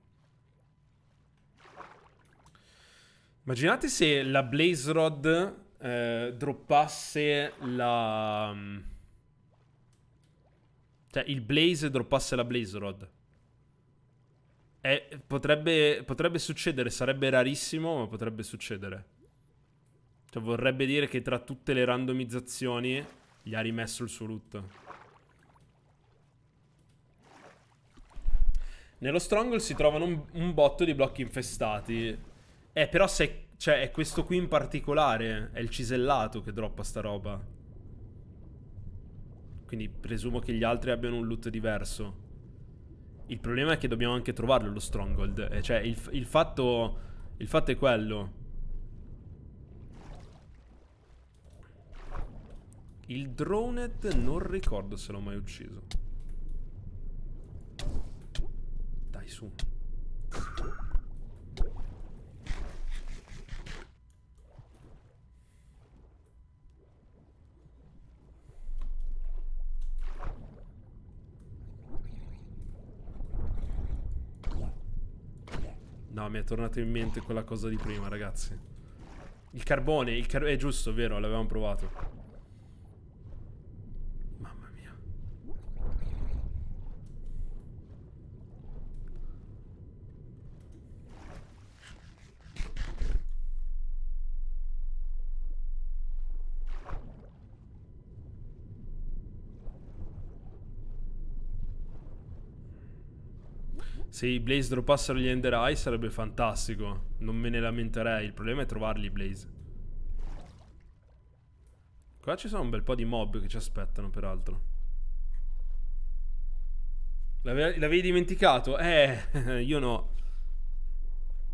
Immaginate se la Blaze Rod eh, droppasse la... Mm, cioè, il Blaze droppasse la Blaze Rod. Eh, potrebbe, potrebbe succedere, sarebbe rarissimo, ma potrebbe succedere. Cioè, vorrebbe dire che tra tutte le randomizzazioni gli ha rimesso il suo loot. Nello Stronghold si trovano un, un botto di blocchi infestati. Eh, però se... Cioè, è questo qui in particolare. È il cisellato che droppa sta roba. Quindi presumo che gli altri abbiano un loot diverso. Il problema è che dobbiamo anche trovarlo lo stronghold. Eh, cioè, il, il fatto... Il fatto è quello. Il dronet non ricordo se l'ho mai ucciso. Dai, su. mi è tornato in mente quella cosa di prima, ragazzi. Il carbone, il car è giusto, vero? L'avevamo provato. Se i Blaze droppassero gli Ender Eye sarebbe fantastico. Non me ne lamenterei. Il problema è trovarli, Blaze. Qua ci sono un bel po' di mob che ci aspettano, peraltro. L'avevi dimenticato? Eh, <laughs> io no.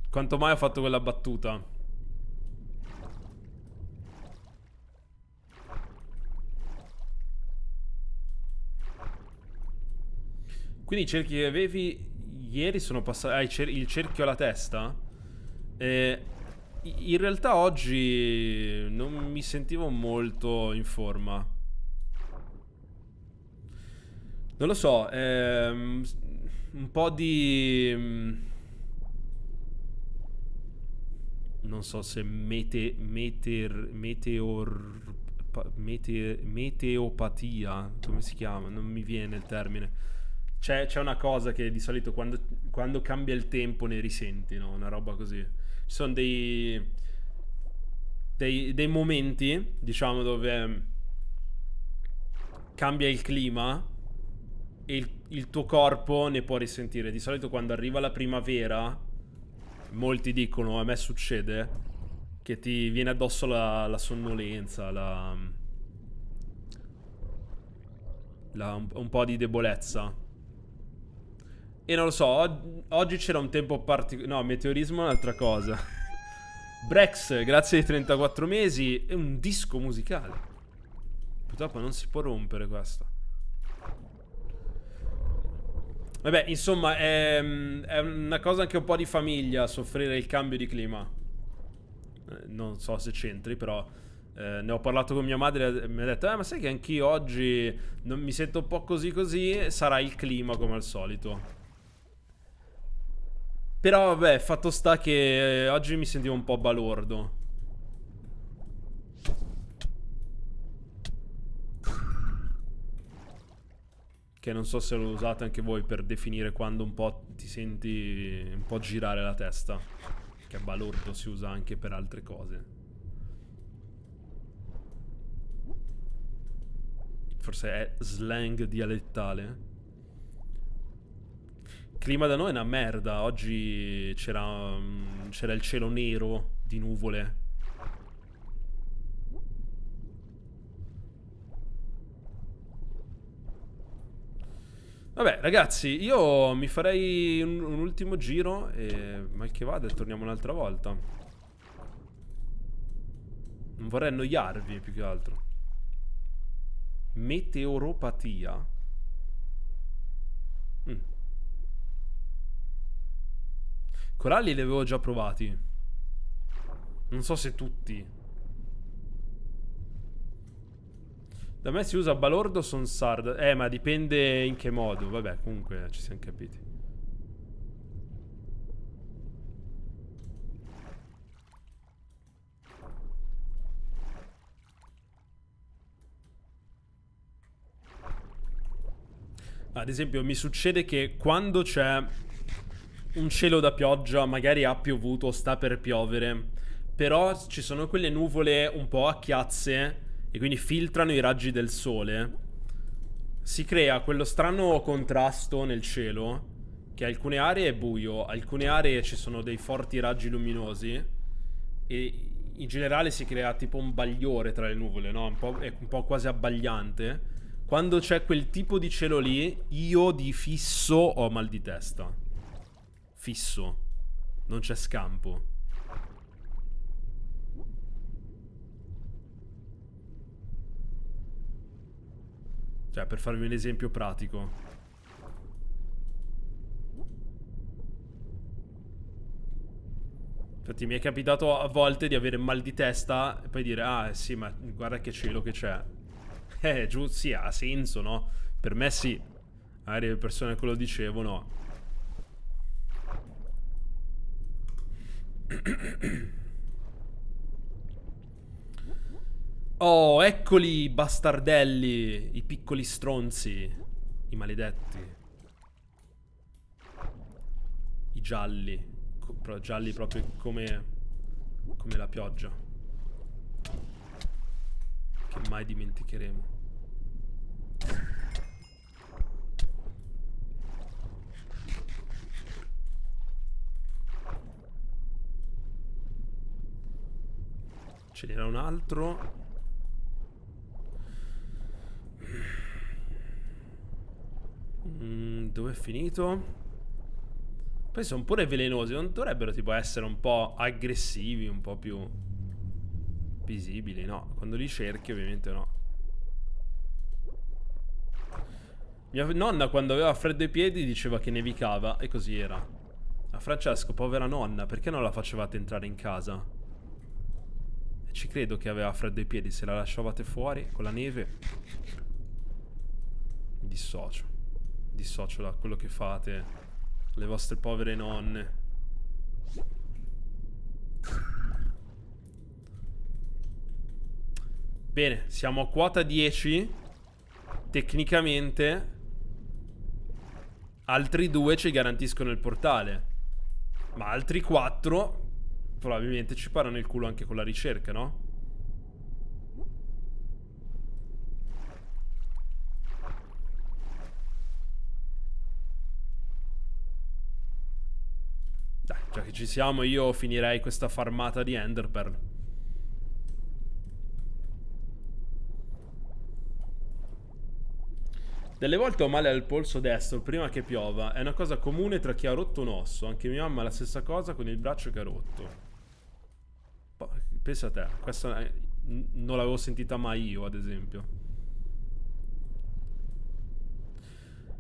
Quanto mai ho fatto quella battuta? Quindi cerchi che avevi ieri sono passato... Hai ah, cer il cerchio alla testa? E in realtà oggi non mi sentivo molto in forma. Non lo so, ehm, un po' di... Mm, non so se mete, meter, meteor, mete, meteopatia, come si chiama, non mi viene il termine c'è, c'è, una cosa che di solito quando, quando cambia il tempo ne risenti, no? Una roba così. Ci sono dei, dei, dei momenti, diciamo, dove ehm, cambia il clima e il, il tuo corpo ne può risentire. Di solito quando arriva la primavera, molti dicono, a me succede, che ti viene addosso la, la sonnolenza, la, la, un, un, po' di debolezza. E non lo so, oggi c'era un tempo particolare... No, meteorismo è un'altra cosa. <laughs> Brex, grazie ai 34 mesi, è un disco musicale. Purtroppo non si può rompere questo. Vabbè, insomma, è, è, una cosa anche un po' di famiglia soffrire il cambio di clima. Eh, non so se c'entri, però eh, ne ho parlato con mia madre e mi ha detto, eh, ma sai che anch'io oggi non mi sento un po' così così, sarà il clima come al solito. Però vabbè, fatto sta che eh, oggi mi sentivo un po' balordo. Che non so se lo usate anche voi per definire quando un po' ti senti un po' girare la testa. Che balordo si usa anche per altre cose. Forse è slang dialettale clima da noi è una merda. Oggi c'era, mm, c'era il cielo nero di nuvole. Vabbè, ragazzi, io mi farei un, un ultimo giro e mal che vada torniamo un'altra volta. Non vorrei annoiarvi più che altro. Meteoropatia. Coralli li avevo già provati. Non so se tutti. Da me si usa balordo o sonsard. Eh, ma dipende in che modo. Vabbè, comunque ci siamo capiti. Ad esempio, mi succede che quando c'è un cielo da pioggia, magari ha piovuto, sta per piovere, però ci sono quelle nuvole un po' a chiazze e quindi filtrano i raggi del sole. Si crea quello strano contrasto nel cielo che alcune aree è buio, alcune aree ci sono dei forti raggi luminosi e in generale si crea tipo un bagliore tra le nuvole, no? Un è un po' quasi abbagliante. Quando c'è quel tipo di cielo lì, io di fisso ho mal di testa fisso. Non c'è scampo. Cioè, per farvi un esempio pratico. Infatti mi è capitato a volte di avere mal di testa e poi dire Ah, sì, ma guarda che cielo che c'è. Eh, giù, sì, ha senso, no? Per me sì. Magari le persone che lo dicevano <coughs> Oh, eccoli i bastardelli, i piccoli stronzi, i maledetti. I gialli, pro gialli proprio come, come la pioggia. Che mai dimenticheremo. Ce n'era un altro. Mm, dove è finito? Poi sono pure velenosi, non dovrebbero tipo essere un po' aggressivi, un po' più visibili, no? Quando li cerchi ovviamente no. Mia nonna quando aveva freddo i piedi diceva che nevicava e così era. A Francesco, povera nonna, perché non la facevate entrare in casa? Ci credo che aveva freddo ai piedi, se la lasciavate fuori con la neve... Dissocio. Dissocio da quello che fate le vostre povere nonne. Bene, siamo a quota 10. Tecnicamente... Altri due ci garantiscono il portale. Ma altri 4 probabilmente ci parano il culo anche con la ricerca, no? Dai, già che ci siamo io finirei questa farmata di Enderpearl. Delle volte ho male al polso destro prima che piova, è una cosa comune tra chi ha rotto un osso, anche mia mamma ha la stessa cosa con il braccio che ha rotto. Pensa a te, questa è... non l'avevo sentita mai io, ad esempio.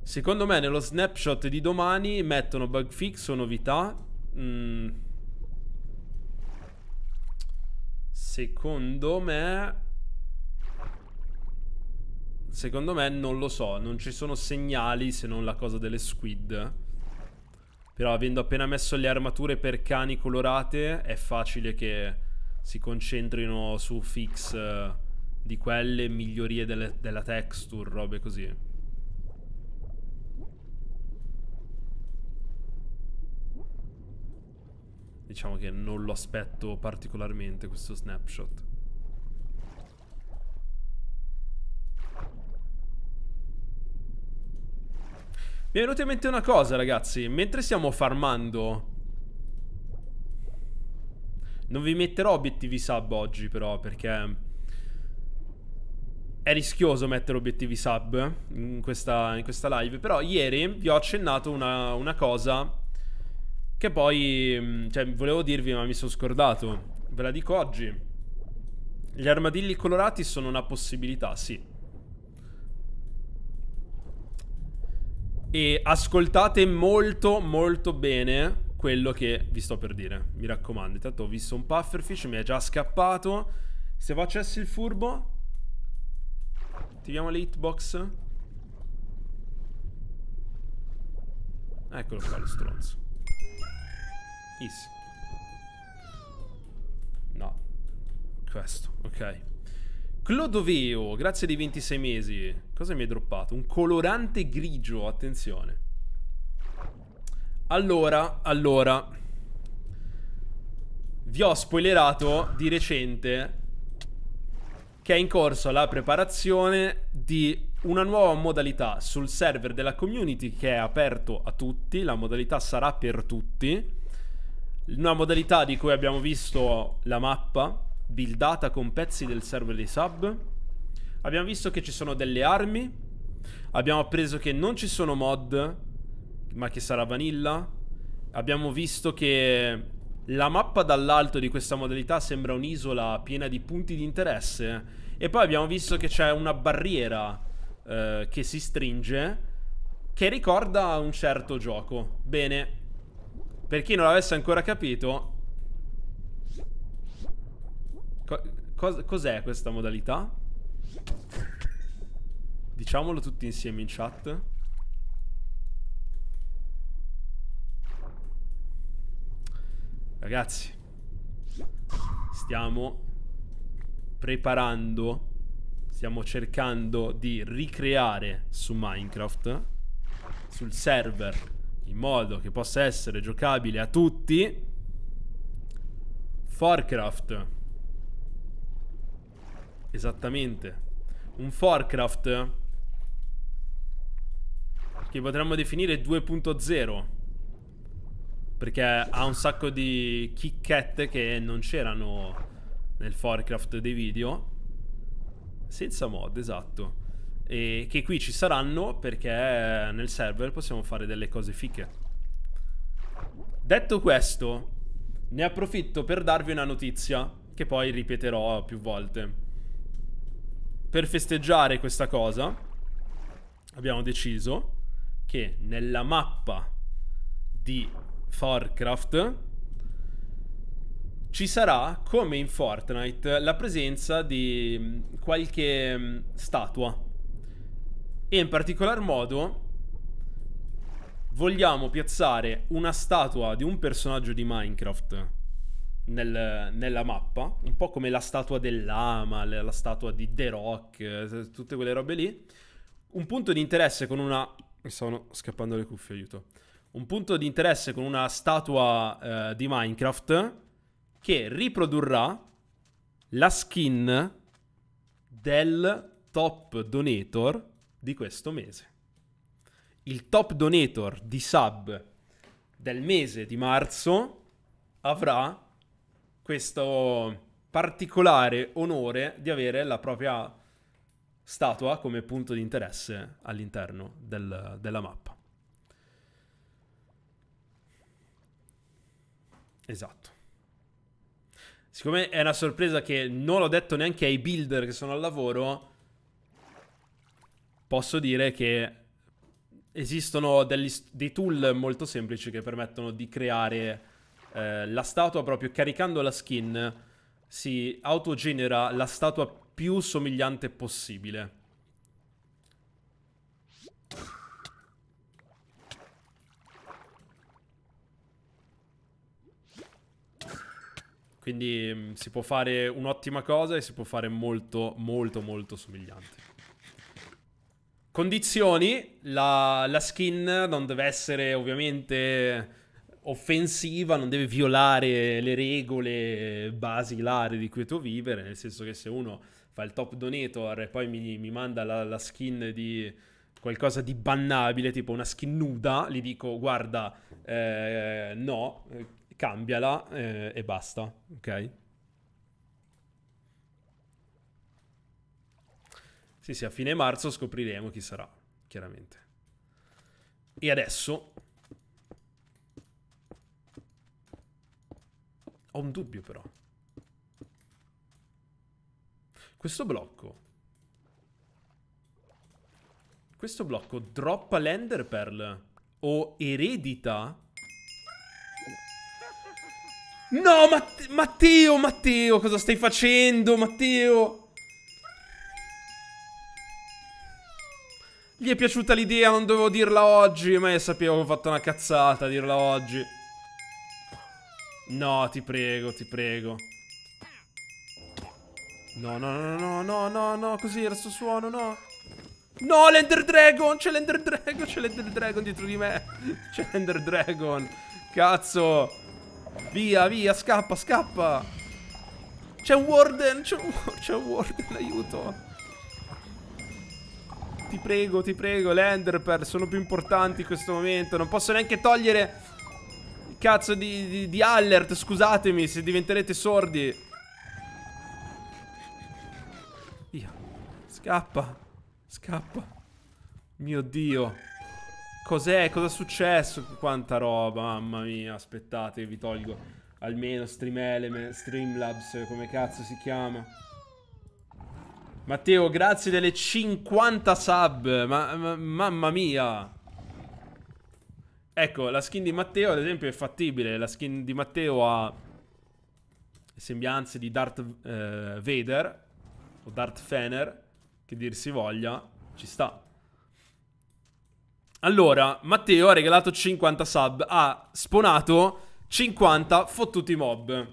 Secondo me nello snapshot di domani mettono bug fix o novità. Mm. Secondo me... Secondo me non lo so, non ci sono segnali se non la cosa delle squid. Però avendo appena messo le armature per cani colorate è facile che si concentrino su fix eh, di quelle, migliorie delle, della texture, robe così. Diciamo che non lo aspetto particolarmente questo snapshot. Mi è venuta in mente una cosa, ragazzi. Mentre stiamo farmando non vi metterò obiettivi sub oggi però perché... È rischioso mettere obiettivi sub eh, in questa, in questa live, però ieri vi ho accennato una, una cosa che poi, mm, cioè, volevo dirvi ma mi sono scordato. Ve la dico oggi. Gli armadilli colorati sono una possibilità, sì. E ascoltate molto molto bene quello che vi sto per dire. Mi raccomando, intanto ho visto un pufferfish, mi è già scappato. Se facessi il furbo... Attiviamo le hitbox. Eccolo qua lo stronzo. Easy. No. Questo, ok. Clodoveo, grazie dei 26 mesi. Cosa mi hai droppato? Un colorante grigio, attenzione. Allora, allora. Vi ho spoilerato di recente che è in corso la preparazione di una nuova modalità sul server della community che è aperto a tutti, la modalità sarà per tutti. Una modalità di cui abbiamo visto la mappa buildata con pezzi del server dei sub. Abbiamo visto che ci sono delle armi. Abbiamo appreso che non ci sono mod ma che sarà vanilla. Abbiamo visto che la mappa dall'alto di questa modalità sembra un'isola piena di punti di interesse. E poi abbiamo visto che c'è una barriera eh, che si stringe che ricorda un certo gioco. Bene. Per chi non l'avesse ancora capito... Co cos'è questa modalità? Diciamolo tutti insieme in chat. Ragazzi, stiamo preparando, stiamo cercando di ricreare su Minecraft, sul server, in modo che possa essere giocabile a tutti, Forcraft. Esattamente. Un Forcraft che potremmo definire 2.0. Perché ha un sacco di chicchette che non c'erano nel Forecraft dei video. Senza mod, esatto. E che qui ci saranno perché nel server possiamo fare delle cose fiche. Detto questo, ne approfitto per darvi una notizia che poi ripeterò più volte. Per festeggiare questa cosa abbiamo deciso che nella mappa di Forcraft ci sarà, come in Fortnite, la presenza di mm, qualche mm, statua. E in particolar modo vogliamo piazzare una statua di un personaggio di Minecraft nel, nella mappa, un po' come la statua del lama, la statua di The Rock, eh, tutte quelle robe lì. Un punto di interesse con una... Mi stavano scappando le cuffie, aiuto un punto di interesse con una statua eh, di Minecraft che riprodurrà la skin del top donator di questo mese. Il top donator di sub del mese di marzo avrà questo particolare onore di avere la propria statua come punto di interesse all'interno del, della mappa. Esatto. Siccome è una sorpresa che non l'ho detto neanche ai builder che sono al lavoro, posso dire che esistono degli, dei tool molto semplici che permettono di creare eh, la statua proprio caricando la skin si autogenera la statua più somigliante possibile. Quindi mm, si può fare un'ottima cosa e si può fare molto, molto, molto somigliante. Condizioni, la, la skin non deve essere ovviamente offensiva, non deve violare le regole basilari di cui tu vivere, nel senso che se uno fa il top donator e poi mi, mi manda la, la, skin di qualcosa di bannabile, tipo una skin nuda, gli dico guarda, eh, no, cambiala eh, e basta, ok? Sì, sì, a fine marzo scopriremo chi sarà, chiaramente. E adesso... Ho un dubbio però. Questo blocco... Questo blocco droppa l'Ender Pearl o eredita No, Matt Matteo, Matteo, cosa stai facendo, Matteo? Gli è piaciuta l'idea, non dovevo dirla oggi, ma io sapevo che ho fatto una cazzata a dirla oggi. No, ti prego, ti prego. No, no, no, no, no, no, no, così era sto suono, no. No, l'Ender Dragon, c'è l'Ender Dragon, c'è l'Ender Dragon dietro di me. C'è l'Ender Dragon. Cazzo. Via, via, scappa, scappa. C'è un warden, c'è un, un, warden, <laughs> aiuto. Ti prego, ti prego, le enderpearl sono più importanti in questo momento. Non posso neanche togliere il cazzo di, di, di alert, scusatemi se diventerete sordi. Via, scappa, scappa. Mio Dio. Cos'è? Cosa è successo? Quanta roba, mamma mia, aspettate vi tolgo almeno Stream Element, Streamlabs, come cazzo si chiama? Matteo, grazie delle 50 sub, ma, ma, mamma mia! Ecco, la skin di Matteo ad esempio è fattibile, la skin di Matteo ha sembianze di Darth eh, Vader o Darth Fener, che dir si voglia, ci sta. Allora, Matteo ha regalato 50 sub, ha sponato 50 fottuti mob.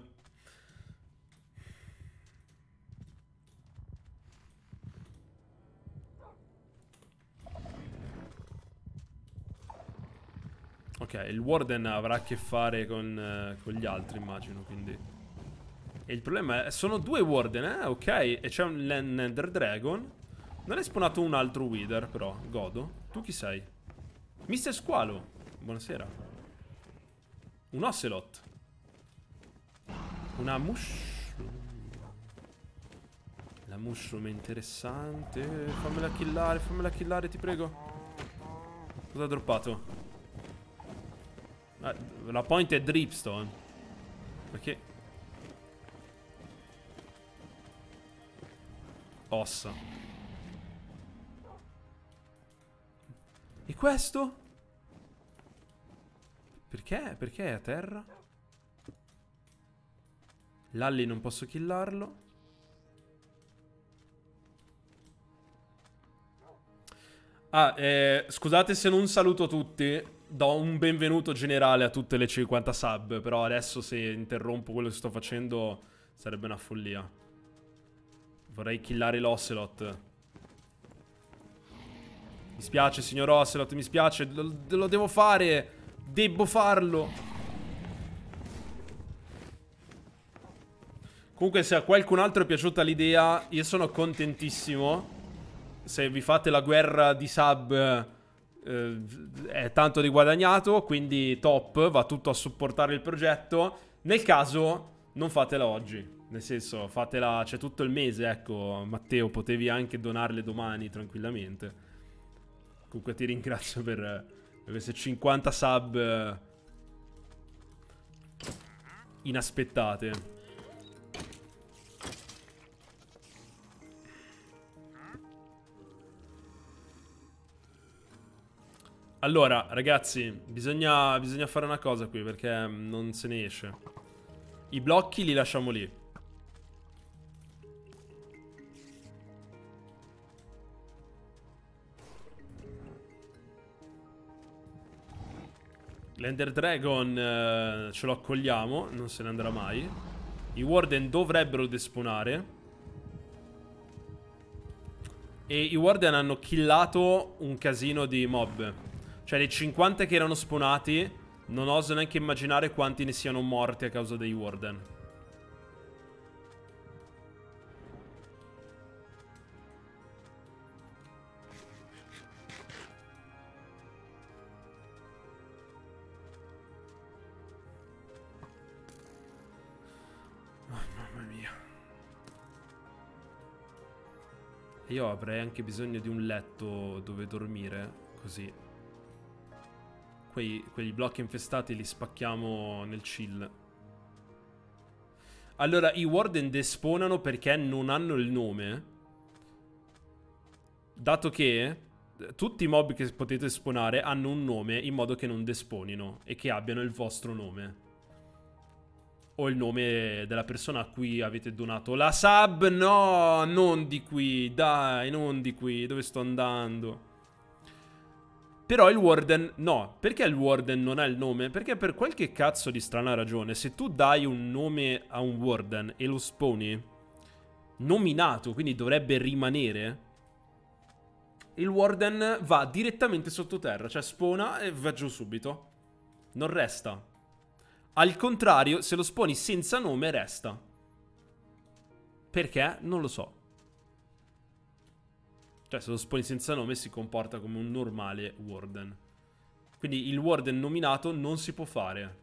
Ok, il Warden avrà a che fare con, eh, con gli altri, immagino, quindi... E il problema è... Sono due Warden, eh? Ok, e c'è un Nether Dragon. Non è spawnato un altro Wither, però. Godo. Tu chi sei? Mister Squalo. Buonasera. Un Ocelot. Una mushroom. La mushroom è interessante. Fammela killare, fammela killare, ti prego. Cosa ha droppato? Ah, la point è dripstone. Perché? Ossa. E questo? Perché? Perché è a terra? Lally non posso killarlo. Ah, eh, scusate se non saluto tutti. Do un benvenuto generale a tutte le 50 sub. Però adesso se interrompo quello che sto facendo sarebbe una follia. Vorrei killare l'Ocelot. Mi spiace, signor Ocelot, mi spiace. Lo, lo devo fare. Debbo farlo. Comunque se a qualcun altro è piaciuta l'idea, io sono contentissimo. Se vi fate la guerra di sub... Eh, è tanto di guadagnato, quindi top, va tutto a supportare il progetto. Nel caso, non fatela oggi. Nel senso, fatela, c'è tutto il mese, ecco, Matteo, potevi anche donarle domani tranquillamente. Comunque ti ringrazio per, queste 50 sub eh, inaspettate. Allora, ragazzi, bisogna, bisogna fare una cosa qui perché mm, non se ne esce. I blocchi li lasciamo lì. L'Ender Dragon eh, ce lo accogliamo, non se ne andrà mai. I Warden dovrebbero despawnare. E i Warden hanno killato un casino di mob. Cioè dei 50 che erano spawnati, non oso neanche immaginare quanti ne siano morti a causa dei Warden. Io avrei anche bisogno di un letto dove dormire, così. Quei, quegli blocchi infestati li spacchiamo nel chill. Allora, i warden desponano perché non hanno il nome. Dato che eh, tutti i mob che potete spawnare hanno un nome in modo che non desponino e che abbiano il vostro nome o il nome della persona a cui avete donato la sub. No, non di qui, dai, non di qui, dove sto andando? Però il Warden, no, perché il Warden non ha il nome? Perché per qualche cazzo di strana ragione, se tu dai un nome a un Warden e lo sponi nominato, quindi dovrebbe rimanere, il Warden va direttamente sottoterra, cioè spona e va giù subito. Non resta. Al contrario, se lo sponi senza nome resta. Perché? Non lo so. Cioè, se lo sponi senza nome si comporta come un normale Warden. Quindi il Warden nominato non si può fare.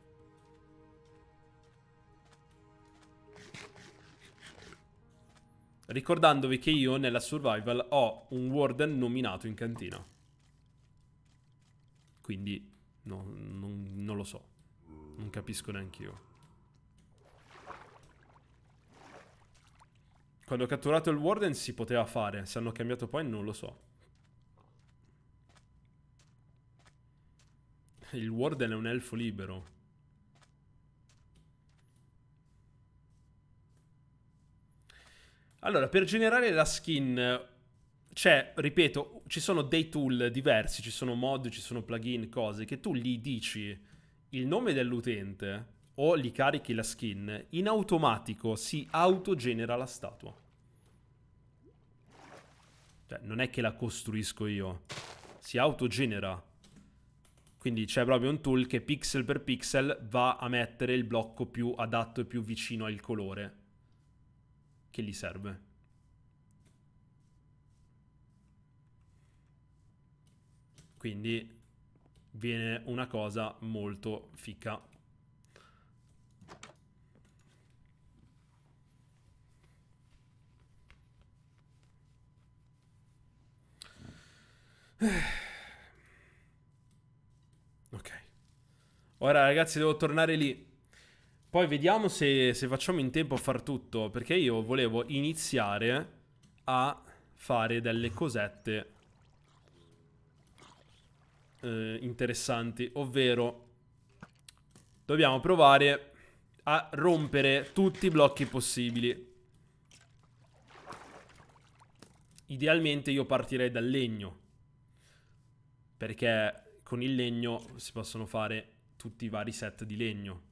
Ricordandovi che io nella survival ho un Warden nominato in cantina. Quindi no, non, non lo so. Non capisco neanche io. Quando ho catturato il Warden si poteva fare. Se hanno cambiato poi non lo so. Il Warden è un elfo libero. Allora, per generare la skin cioè, ripeto, ci sono dei tool diversi, ci sono mod, ci sono plugin, cose che tu gli dici il nome dell'utente o gli carichi la skin, in automatico si autogenera la statua. Cioè, non è che la costruisco io. Si autogenera. Quindi c'è proprio un tool che pixel per pixel va a mettere il blocco più adatto e più vicino al colore che gli serve. Quindi viene una cosa molto fica. <sighs> Ok. Ora ragazzi devo tornare lì. Poi vediamo se, se, facciamo in tempo a far tutto, perché io volevo iniziare a fare delle cosette eh, interessanti, ovvero dobbiamo provare a rompere tutti i blocchi possibili. Idealmente io partirei dal legno, perché con il legno si possono fare tutti i vari set di legno.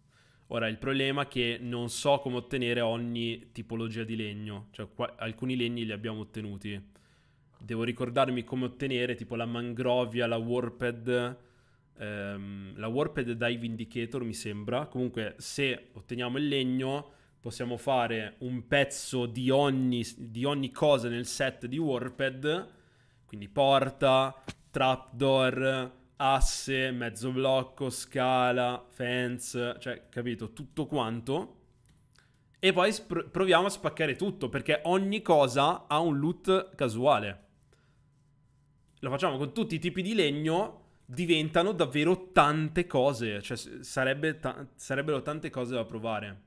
Ora, il problema è che non so come ottenere ogni tipologia di legno, cioè alcuni legni li abbiamo ottenuti devo ricordarmi come ottenere tipo la mangrovia, la warped, ehm, la warped dive indicator mi sembra. Comunque se otteniamo il legno possiamo fare un pezzo di ogni, di ogni cosa nel set di warped, quindi porta, trapdoor, asse, mezzo blocco, scala, fence, cioè capito, tutto quanto. E poi proviamo a spaccare tutto perché ogni cosa ha un loot casuale lo facciamo con tutti i tipi di legno, diventano davvero tante cose. Cioè, sarebbe ta- sarebbero tante cose da provare.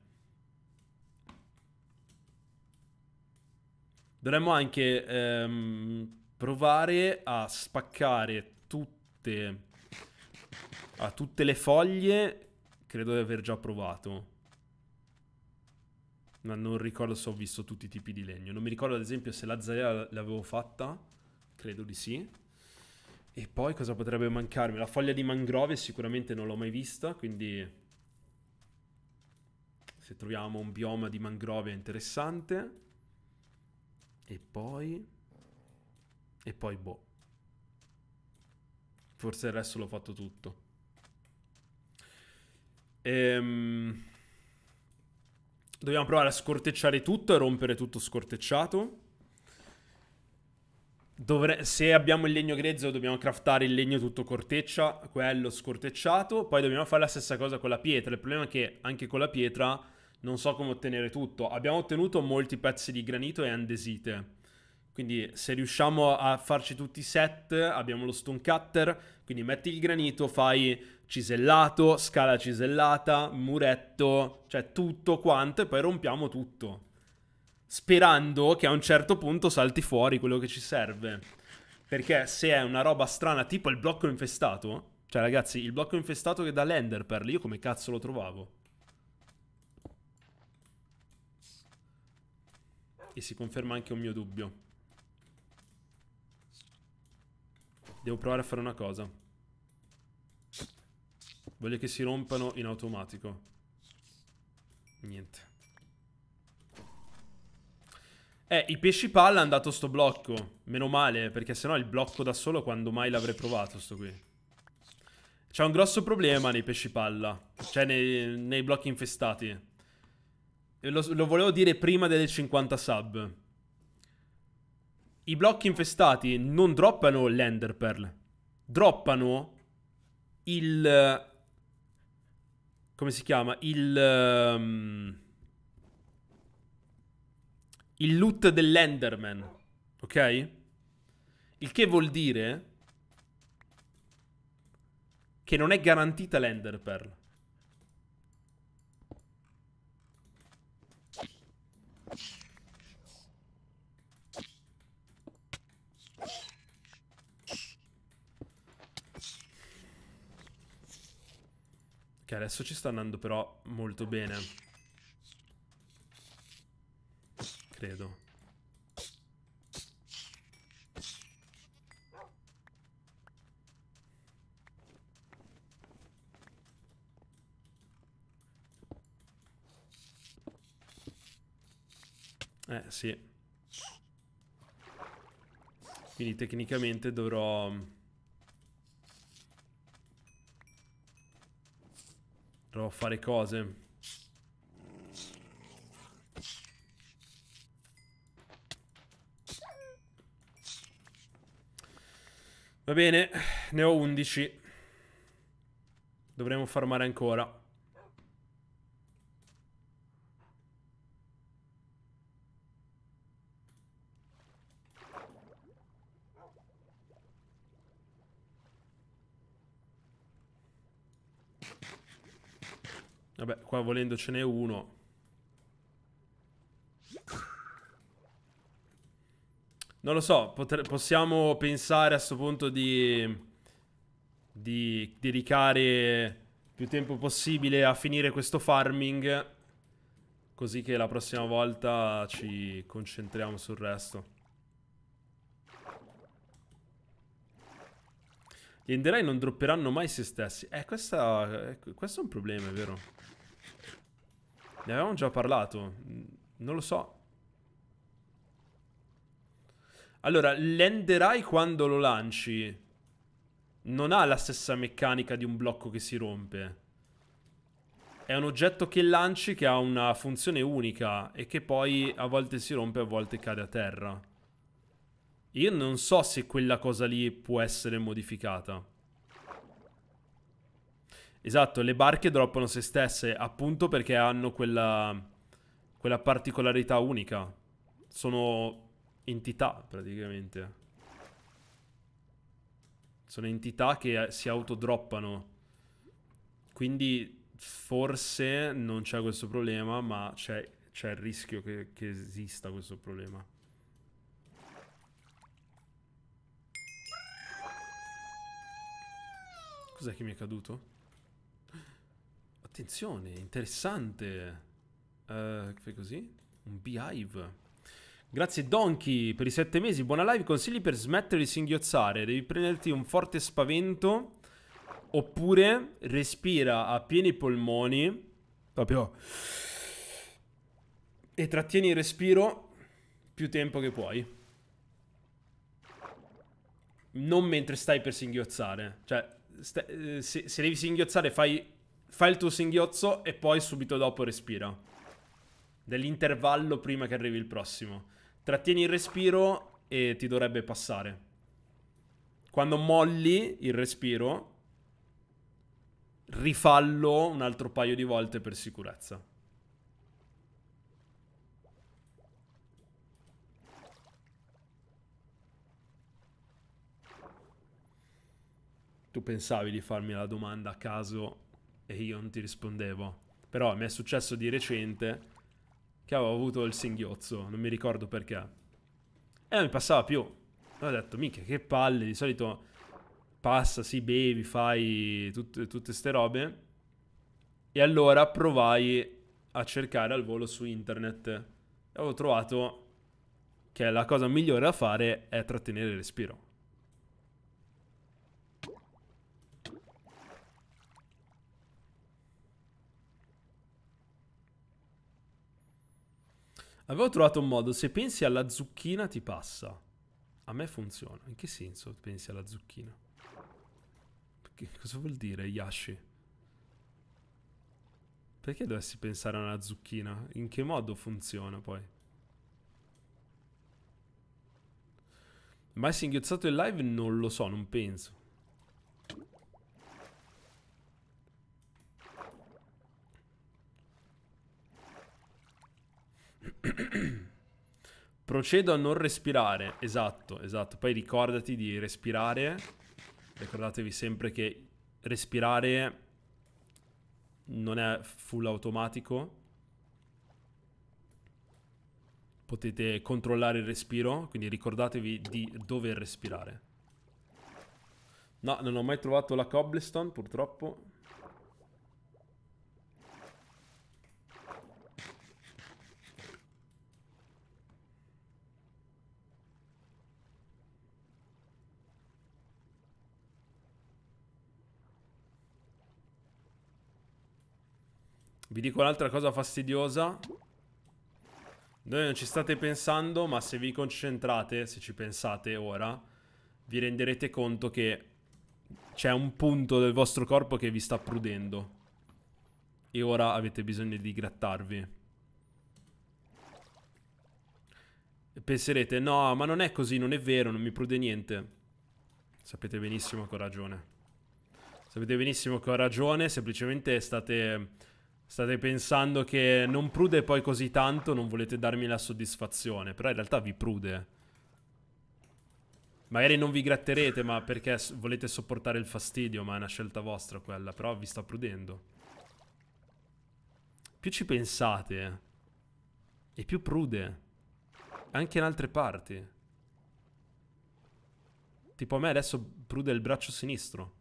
Dovremmo anche ehm, provare a spaccare tutte, a tutte le foglie. Credo di aver già provato. Ma non ricordo se ho visto tutti i tipi di legno. Non mi ricordo ad esempio se la zarea l'avevo fatta. Credo di sì. E poi cosa potrebbe mancarmi? La foglia di mangrove sicuramente non l'ho mai vista, quindi se troviamo un bioma di mangrove interessante. E poi... E poi boh. Forse il resto l'ho fatto tutto. Ehm... Dobbiamo provare a scortecciare tutto e rompere tutto scortecciato. Dovre- se abbiamo il legno grezzo dobbiamo craftare il legno tutto corteccia, quello scortecciato, poi dobbiamo fare la stessa cosa con la pietra. Il problema è che anche con la pietra non so come ottenere tutto. Abbiamo ottenuto molti pezzi di granito e andesite. Quindi se riusciamo a farci tutti i set, abbiamo lo stone cutter, quindi metti il granito, fai cisellato, scala cisellata, muretto, cioè tutto quanto e poi rompiamo tutto sperando che a un certo punto salti fuori quello che ci serve. Perché se è una roba strana, tipo il blocco infestato, cioè ragazzi, il blocco infestato che dà l'ender Pearl, io come cazzo lo trovavo? E si conferma anche un mio dubbio. Devo provare a fare una cosa. Voglio che si rompano in automatico. Niente. Eh, i pesci palla hanno dato sto blocco. Meno male, perché sennò il blocco da solo quando mai l'avrei provato sto qui. C'è un grosso problema nei pesci palla. Cioè nei, nei blocchi infestati. Lo, lo, volevo dire prima delle 50 sub. I blocchi infestati non droppano l'ender pearl. Droppano il... Come si chiama? Il... Um, il loot dell'Enderman, ok? Il che vuol dire che non è garantita l'Ender Ok, adesso ci sta andando però molto bene. credo. Eh, sì. Quindi tecnicamente dovrò... Mm, dovrò fare cose. Va bene, ne ho 11. Dovremmo farmare ancora. Vabbè, qua volendo ce n'è uno. Non lo so, potre- possiamo pensare a questo punto di... Di dedicare più tempo possibile a finire questo farming Così che la prossima volta ci concentriamo sul resto Gli enderai non dropperanno mai se stessi Eh, questa, eh, questo è un problema, è vero? Ne avevamo già parlato Non lo so allora, l'enderai quando lo lanci non ha la stessa meccanica di un blocco che si rompe. È un oggetto che lanci che ha una funzione unica e che poi a volte si rompe e a volte cade a terra. Io non so se quella cosa lì può essere modificata. Esatto, le barche droppano se stesse, appunto perché hanno quella, quella particolarità unica. Sono entità praticamente. Sono entità che eh, si autodroppano. Quindi forse non c'è questo problema, ma c'è, il rischio che, che esista questo problema. Cos'è che mi è caduto? Attenzione, interessante. Uh, fai così? Un beehive. Grazie Donkey per i sette mesi, buona live, consigli per smettere di singhiozzare, devi prenderti un forte spavento oppure respira a pieni polmoni, proprio, e trattieni il respiro più tempo che puoi. Non mentre stai per singhiozzare, cioè eh, se, se, devi singhiozzare fai, fai il tuo singhiozzo e poi subito dopo respira. Dell'intervallo prima che arrivi il prossimo. Trattieni il respiro e ti dovrebbe passare. Quando molli il respiro, rifallo un altro paio di volte per sicurezza. Tu pensavi di farmi la domanda a caso e io non ti rispondevo. Però mi è successo di recente che avevo avuto il singhiozzo, non mi ricordo perché. E non mi passava più. ho detto, mica, che palle, di solito passa, si bevi, fai tut tutte ste robe. E allora provai a cercare al volo su internet. E avevo trovato che la cosa migliore da fare è trattenere il respiro. Avevo trovato un modo, se pensi alla zucchina ti passa. A me funziona. In che senso pensi alla zucchina? Perché cosa vuol dire Yashi? Perché dovessi pensare alla zucchina? In che modo funziona poi? Mai singhiozzato in live? Non lo so, non penso. <clears throat> Procedo a non respirare. Esatto, esatto. Poi ricordati di respirare. Ricordatevi sempre che respirare non è full automatico. Potete controllare il respiro, quindi ricordatevi di dover respirare. No, non ho mai trovato la cobblestone, purtroppo. Vi dico un'altra cosa fastidiosa. Noi non ci state pensando, ma se vi concentrate, se ci pensate ora, vi renderete conto che c'è un punto del vostro corpo che vi sta prudendo. E ora avete bisogno di grattarvi. E penserete, no, ma non è così, non è vero, non mi prude niente. Sapete benissimo che ho ragione. Sapete benissimo che ho ragione, semplicemente state State pensando che non prude poi così tanto, non volete darmi la soddisfazione, però in realtà vi prude. Magari non vi gratterete, ma perché volete sopportare il fastidio, ma è una scelta vostra quella, però vi sto prudendo. Più ci pensate, e più prude, anche in altre parti. Tipo a me adesso prude il braccio sinistro.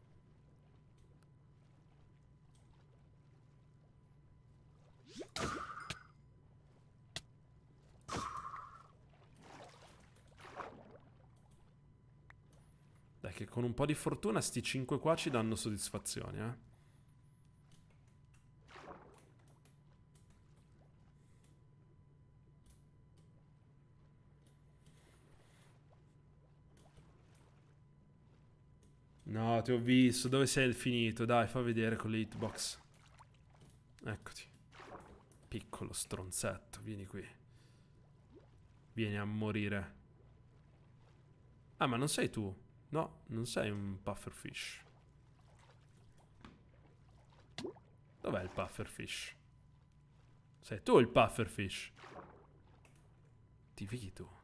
Dai che con un po' di fortuna sti 5 qua ci danno soddisfazione, eh. No, ti ho visto. Dove sei finito? Dai, fa vedere con le hitbox. Eccoti. Piccolo stronzetto, vieni qui. Vieni a morire. Ah, ma non sei tu? No, non sei un pufferfish. Dov'è il pufferfish? Sei tu il pufferfish. Ti vedo.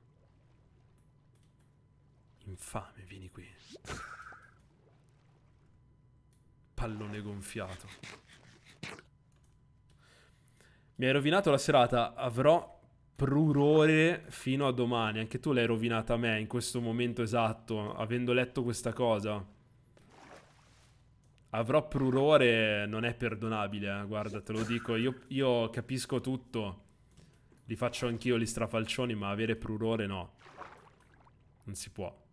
Infame, vieni qui. Pallone gonfiato. Mi hai rovinato la serata, avrò prurore fino a domani. Anche tu l'hai rovinata a me in questo momento esatto, avendo letto questa cosa. Avrò prurore, non è perdonabile, eh. guarda, te lo dico. Io, io capisco tutto. Li faccio anch'io gli strafalcioni, ma avere prurore no. Non si può.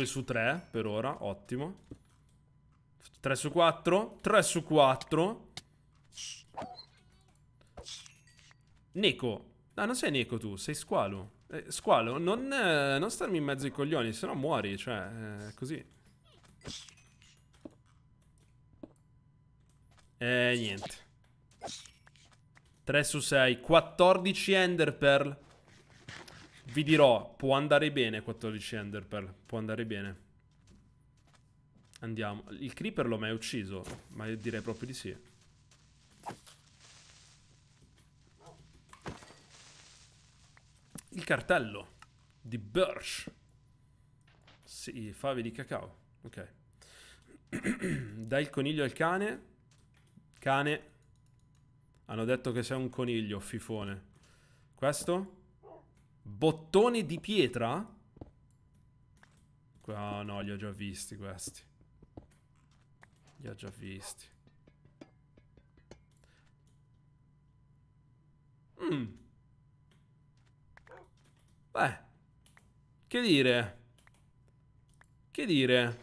2 su 3 per ora, ottimo 3 su 4 3 su 4 Neko Ah, non sei Neko tu, sei Squalo eh, Squalo, non, eh, non, starmi in mezzo ai coglioni, Sennò muori, cioè, eh, così Eh, niente 3 su 6 14 Ender Pearl vi dirò, può andare bene 14 Enderpearl, può andare bene. Andiamo. Il creeper l'ho mai ucciso, ma io direi proprio di sì. Il cartello di Birch. Sì, fave di cacao. Ok. <clears throat> Dai il coniglio al cane. Cane. Hanno detto che sei un coniglio, fifone. Questo? Bottone di pietra? Ah oh, no, li ho già visti questi. Li ho già visti. Mm. Beh. Che dire? Che dire?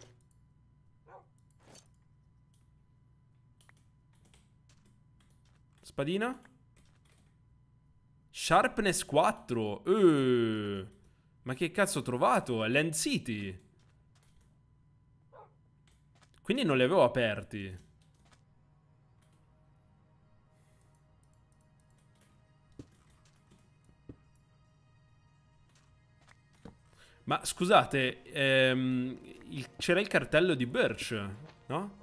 Spadina? Sharpness 4. Uh, eh. ma che cazzo ho trovato? È Land City. Quindi non li avevo aperti. Ma scusate, ehm, c'era il cartello di Birch, no?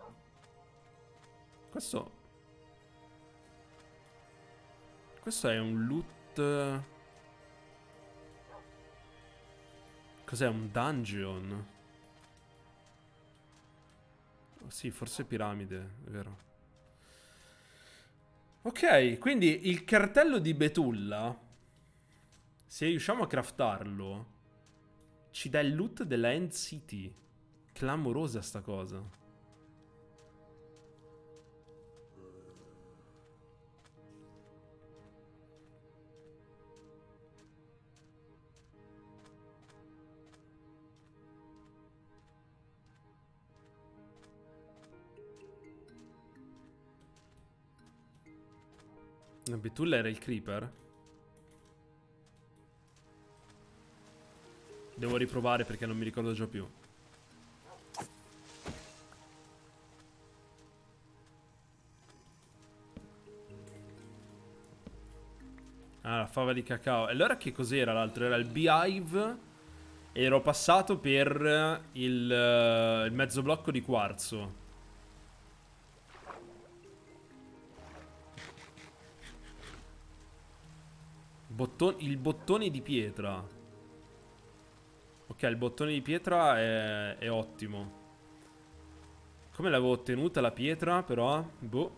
Questo... Questo è un loot eh? Cos'è? Un dungeon? Oh, sì, forse piramide, è vero. Ok, quindi il cartello di Betulla, se riusciamo a craftarlo, ci dà il loot della End City. Clamorosa sta cosa. Betulla era il creeper? Devo riprovare perché non mi ricordo già più. Ah, la fava di cacao. E allora che cos'era l'altro? Era il beehive. Ero passato per il, eh, il mezzo blocco di quarzo. Botton il bottone di pietra. Ok, il bottone di pietra è, è ottimo. Come l'avevo ottenuta la pietra, però? Boh.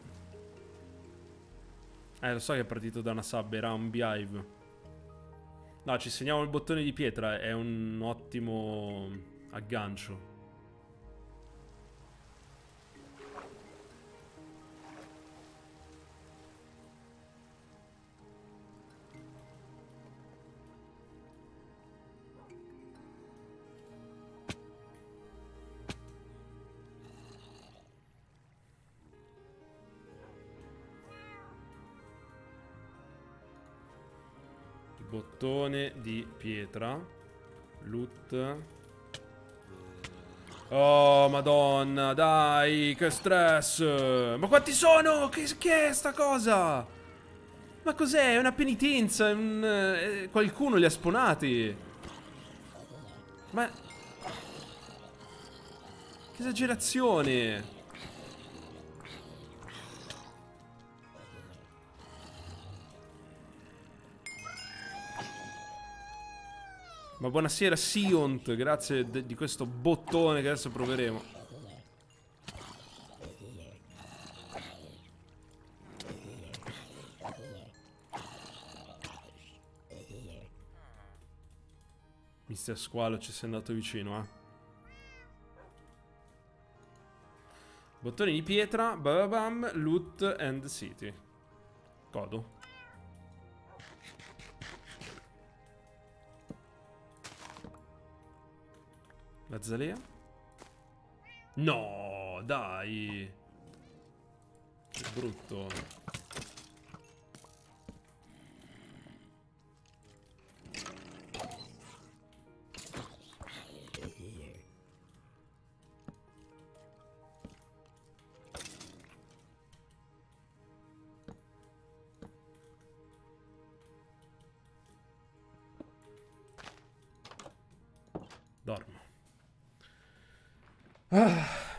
Eh, lo so che è partito da una sub, era un beehive. No, ci segniamo il bottone di pietra, è un ottimo aggancio. Bottone di pietra. Loot. Oh, madonna, dai, che stress. Ma quanti sono? Che, che è sta cosa? Ma cos'è? È una penitenza. Un, eh, qualcuno li ha sponati. Ma... Che esagerazione. Ma buonasera Siont, grazie di questo bottone che adesso proveremo. Mister Squalo ci sei andato vicino, eh. Bottoni di pietra, bam, loot and city. Godo. Azalea. No, dai. Che brutto.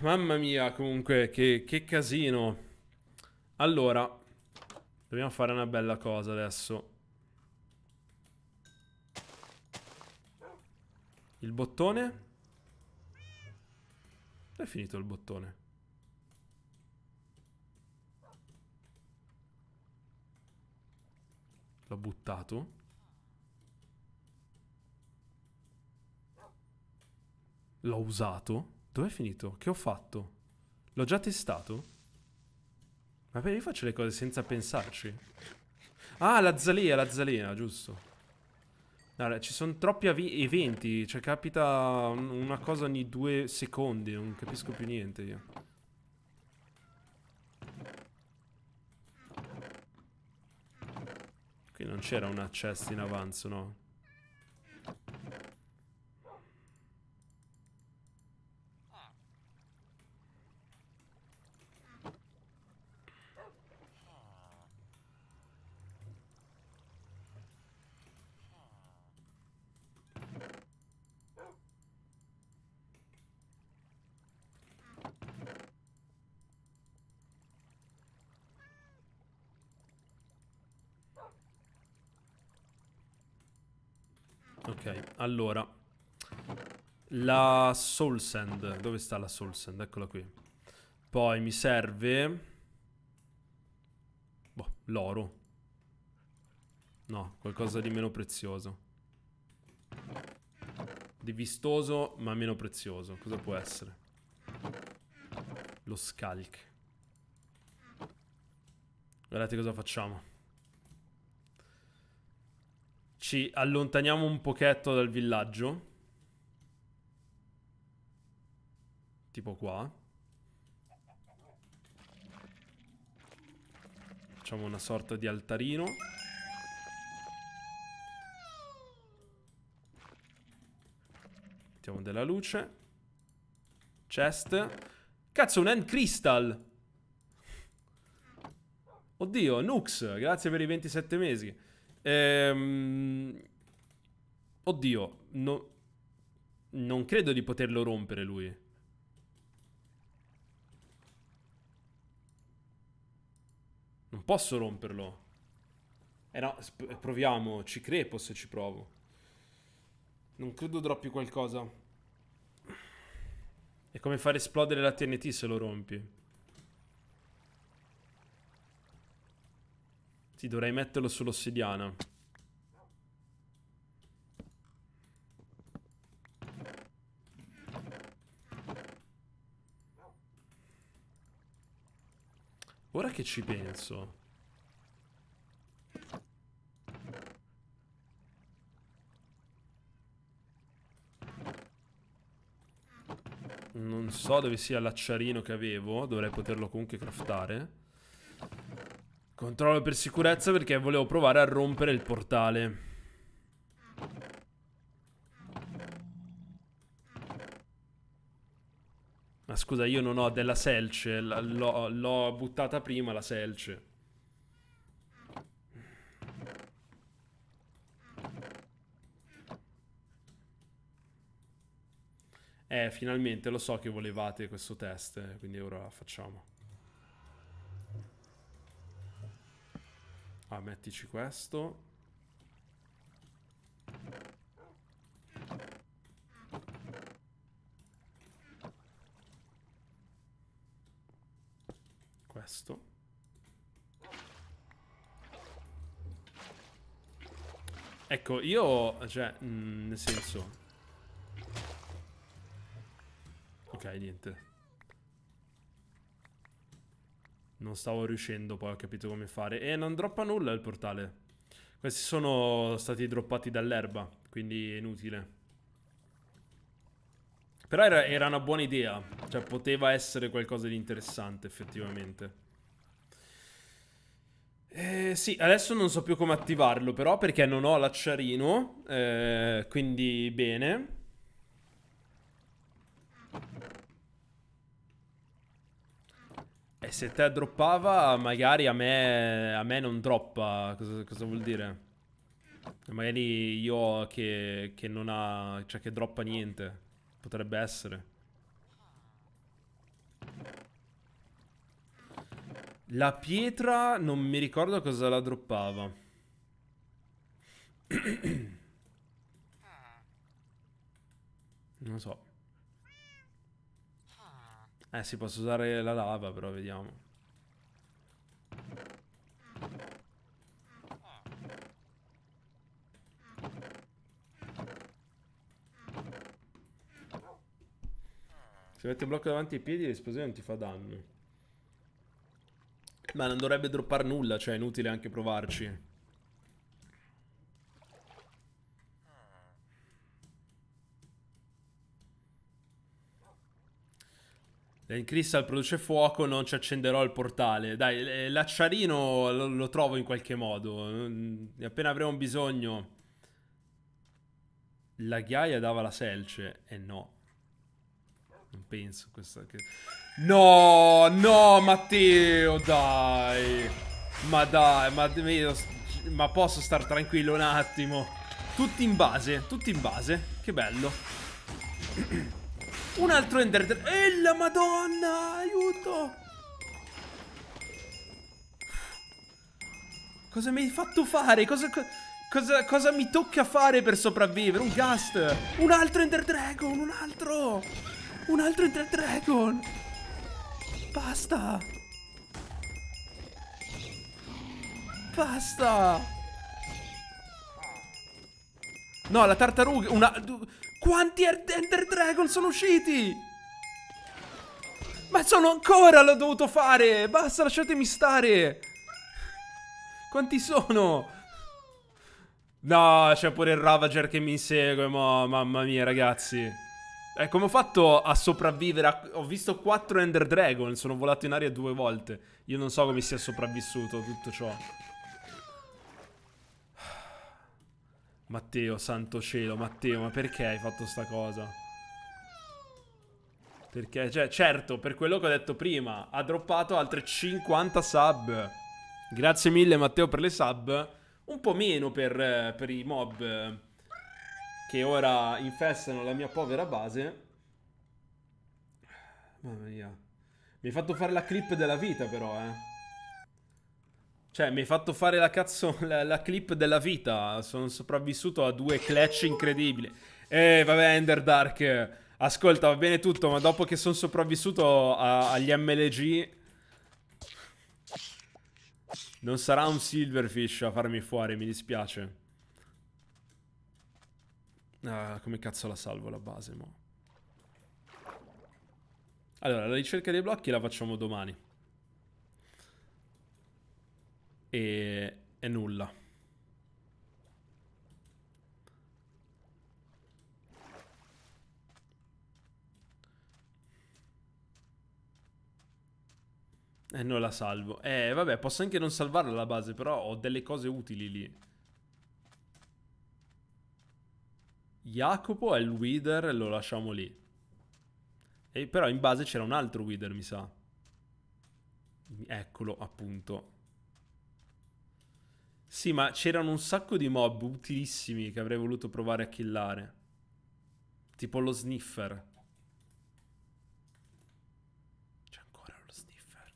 Mamma mia, comunque, che, che casino. Allora, dobbiamo fare una bella cosa adesso. Il bottone? È finito il bottone. L'ho buttato. L'ho usato. Dov'è finito? Che ho fatto? L'ho già testato? Ma perché io faccio le cose senza pensarci? Ah, la zalea, la zalea, giusto. Allora, ci sono troppi eventi, cioè capita una cosa ogni due secondi, non capisco più niente io. Qui non c'era una chest in avanzo, no? Allora, la Soul Sand. Dove sta la Soul Sand? Eccola qui. Poi mi serve... Boh, l'oro. No, qualcosa di meno prezioso. Di vistoso, ma meno prezioso. Cosa può essere? Lo scalc. Guardate cosa facciamo ci allontaniamo un pochetto dal villaggio. Tipo qua. Facciamo una sorta di altarino. Mettiamo della luce. Chest. Cazzo, un end crystal! Oddio, Nux, grazie per i 27 mesi. Ehm... Oddio, no... non credo di poterlo rompere lui. Non posso romperlo. Eh no, proviamo. Ci crepo se ci provo. Non credo droppi qualcosa. È come far esplodere la TNT se lo rompi. Ti dovrei metterlo sull'ossidiana. Ora che ci penso... Non so dove sia l'acciarino che avevo, dovrei poterlo comunque craftare. Controllo per sicurezza perché volevo provare a rompere il portale. Ma scusa, io non ho della selce, l'ho buttata prima la selce. Eh, finalmente lo so che volevate questo test, quindi ora facciamo. Ah, mettici questo. Questo. Ecco, io... Cioè, mh, mm, nel senso... Ok, niente. Non stavo riuscendo, poi ho capito come fare. E non droppa nulla il portale. Questi sono stati droppati dall'erba, quindi è inutile. Però era, era, una buona idea, cioè poteva essere qualcosa di interessante effettivamente. Eh, sì, adesso non so più come attivarlo però perché non ho l'acciarino, eh, quindi bene. E se te droppava, magari a me, a me non droppa. Cosa, cosa, vuol dire? Magari io che, che non ha... Cioè che droppa niente. Potrebbe essere. La pietra non mi ricordo cosa la droppava. <clears throat> non so. Eh si posso usare la lava, però vediamo. Se metti un blocco davanti ai piedi l'esplosione non ti fa danno. Ma non dovrebbe droppare nulla, cioè è inutile anche provarci. Crystal produce fuoco, non ci accenderò il portale. Dai, eh, l'acciarino lo, lo trovo in qualche modo. Mm, appena avremo bisogno... La ghiaia dava la selce. E eh no. Non penso questa... Che... No, no, Matteo, dai. Ma dai, ma, io, ma posso star tranquillo un attimo. Tutti in base, tutti in base. Che bello. <clears throat> Un altro Ender Dragon. E la madonna, aiuto. Cosa mi hai fatto fare? Cosa, cosa, cosa mi tocca fare per sopravvivere? Un Gast. Un altro Ender Dragon, un altro. Un altro Ender Dragon. Basta. Basta. No, la tartaruga. Una... Quanti Ender Dragon sono usciti? Ma sono ancora, l'ho dovuto fare! Basta, lasciatemi stare! Quanti sono? No, c'è pure il Ravager che mi insegue, ma, mamma mia ragazzi. Eh, come ho fatto a sopravvivere? A... Ho visto quattro Ender Dragon, sono volato in aria due volte. Io non so come sia sopravvissuto tutto ciò. Matteo, santo cielo, Matteo, ma perché hai fatto sta cosa? Perché, cioè, certo, per quello che ho detto prima, ha droppato altre 50 sub. Grazie mille Matteo per le sub. Un po' meno per, per i mob che ora infestano la mia povera base. Mamma mia. Mi hai fatto fare la clip della vita però, eh. Cioè, mi hai fatto fare la cazzo la, la clip della vita. Sono sopravvissuto a due clutch incredibili. Eh, vabbè, Enderdark. Ascolta, va bene tutto, ma dopo che sono sopravvissuto a, agli MLG... Non sarà un Silverfish a farmi fuori, mi dispiace. Ah, come cazzo la salvo la base, mo'? Allora, la ricerca dei blocchi la facciamo domani. e, e nulla. E eh, non la salvo. Eh, vabbè, posso anche non salvarla la base, però ho delle cose utili lì. Jacopo è il Wither, lo lasciamo lì. E però in base c'era un altro Wither, mi sa. Eccolo, appunto. Sì, ma c'erano un sacco di mob utilissimi che avrei voluto provare a killare. Tipo lo sniffer. C'è ancora lo sniffer.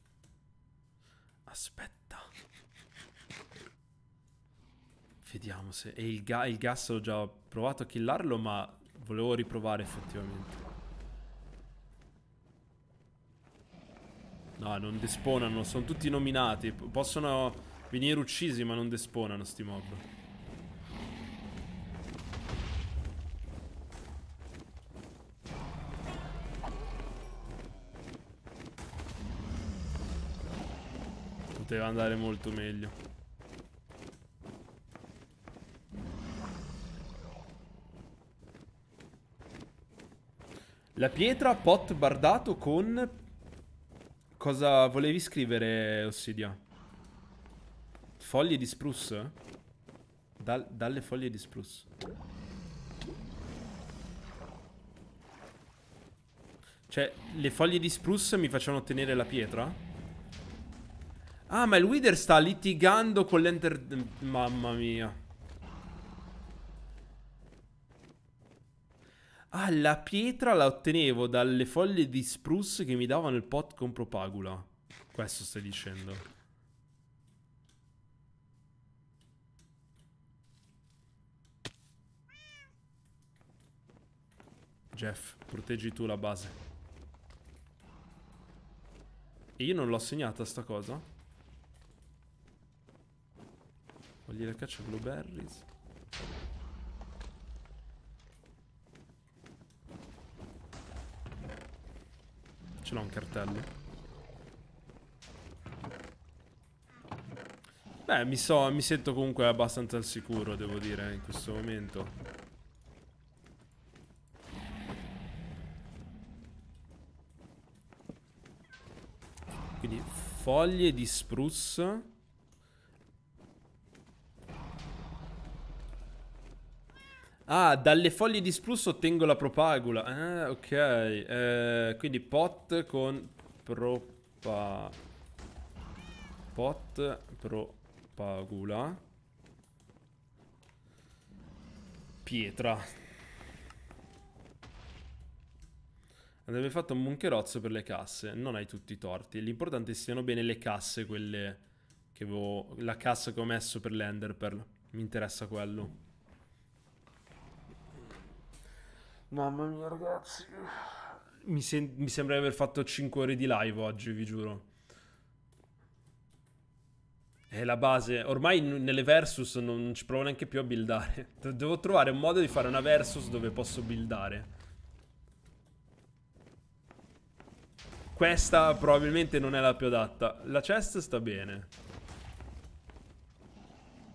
Aspetta. Vediamo se... E il, ga il gas ho già provato a killarlo, ma volevo riprovare effettivamente. No, non disponano, sono tutti nominati. Possono venire uccisi ma non desponano sti mob. Poteva andare molto meglio. La pietra, pot bardato con... Cosa volevi scrivere, Ossidia? Foglie di spruce? Dal, dalle foglie di spruce. Cioè, le foglie di spruce mi facevano ottenere la pietra? Ah, ma il Wither sta litigando con l'Enter... Mamma mia. Ah, la pietra la ottenevo dalle foglie di spruce che mi davano il pot con propagula. Questo stai dicendo. Jeff, proteggi tu la base. E io non l'ho segnata sta cosa. Voglio la caccia blueberries. Ce l'ho un cartello. Beh, mi, so, mi sento comunque abbastanza al sicuro, devo dire, in questo momento. foglie di spruzzo. Ah, dalle foglie di sprusso ottengo la propagula. Ah, ok. Eh, quindi pot con propa... Pot propagula. Pietra. Andrebbe fatto un moncherozzo per le casse. Non hai tutti i torti. L'importante è siano bene le casse, quelle che avevo... La cassa che ho messo per l'Enderpearl. Mi interessa quello. Mamma mia, ragazzi. Mi, sen- mi sembra di aver fatto 5 ore di live oggi, vi giuro. È la base. Ormai nelle versus non ci provo neanche più a buildare. <laughs> Devo trovare un modo di fare una versus dove posso buildare. Questa probabilmente non è la più adatta. La chest sta bene.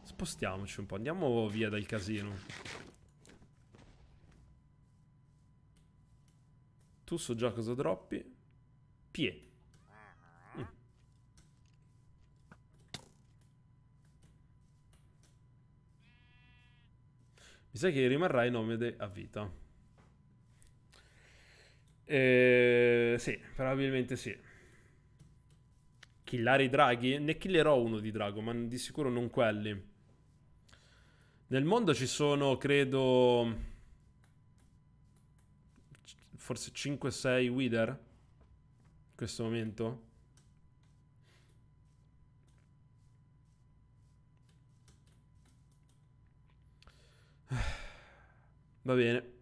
Spostiamoci un po', andiamo via dal casino. Tu so già cosa droppi. Pie. Mi sa che rimarrai nomade a vita. Eh, sì, probabilmente sì. Killare i draghi? Ne killerò uno di drago, ma di sicuro non quelli. Nel mondo ci sono, credo, forse 5-6 Wither in questo momento. <sighs> Va bene.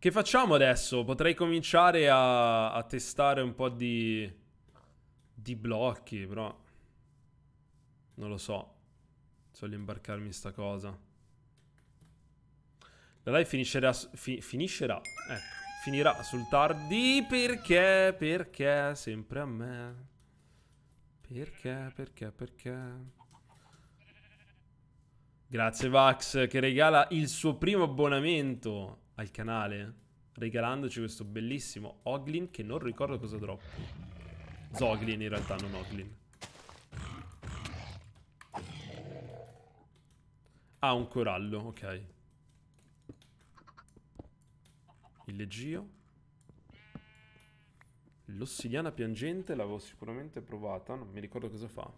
Che facciamo adesso? Potrei cominciare a, a testare un po' di, di blocchi, però non lo so. Solo imbarcarmi in sta cosa. La live finirà, fi, finiscerà, ecco, finirà sul tardi perché, perché, sempre a me. Perché, perché, perché... Grazie Vax che regala il suo primo abbonamento al canale regalandoci questo bellissimo Oglin che non ricordo cosa droppi. Zoglin in realtà, non Oglin. Ah, un corallo, ok. Il leggio. L'ossidiana piangente l'avevo sicuramente provata, non mi ricordo cosa fa.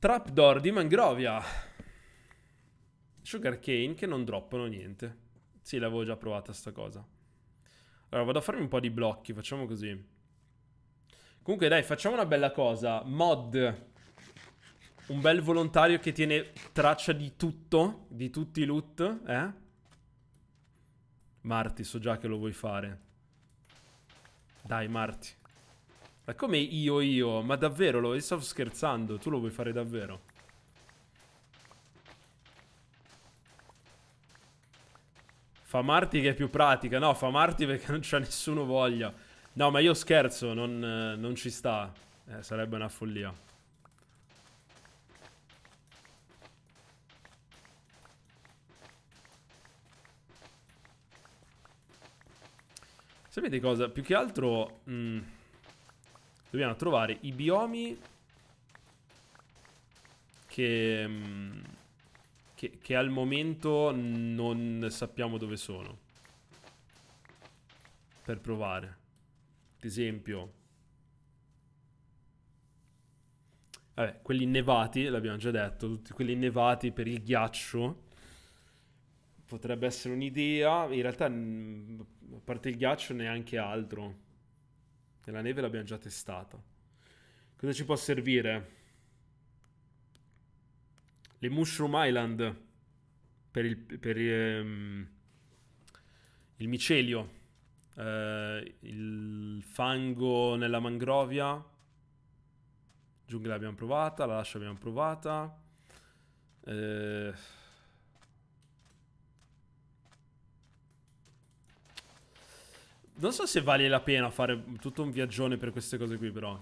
Trapdoor di Mangrovia. Sugarcane che non droppano niente. Sì, l'avevo già provata sta cosa. Allora, vado a farmi un po' di blocchi, facciamo così. Comunque dai, facciamo una bella cosa. Mod. Un bel volontario che tiene traccia di tutto, di tutti i loot, eh? Marti, so già che lo vuoi fare. Dai, Marti. Ma come io io? Ma davvero? Lo sto scherzando, tu lo vuoi fare davvero? Famarti che è più pratica, no, famarti perché non c'ha nessuno voglia. No, ma io scherzo, non, non ci sta. Eh, sarebbe una follia. Sapete cosa? Più che altro... Mh, mm, Dobbiamo trovare i biomi che, mm, che, che al momento non sappiamo dove sono. Per provare. Ad esempio... Vabbè, quelli innevati, l'abbiamo già detto, tutti quelli innevati per il ghiaccio potrebbe essere un'idea, in realtà mm, a parte il ghiaccio neanche altro. E la neve l'abbiamo già testata. Cosa ci può servire? Le Mushroom Island per il, per, ehm, il micelio. Eh, il fango nella mangrovia. Giungla l'abbiamo provata, la lascia l'abbiamo provata. Eh... Non so se vale la pena fare tutto un viaggione per queste cose qui però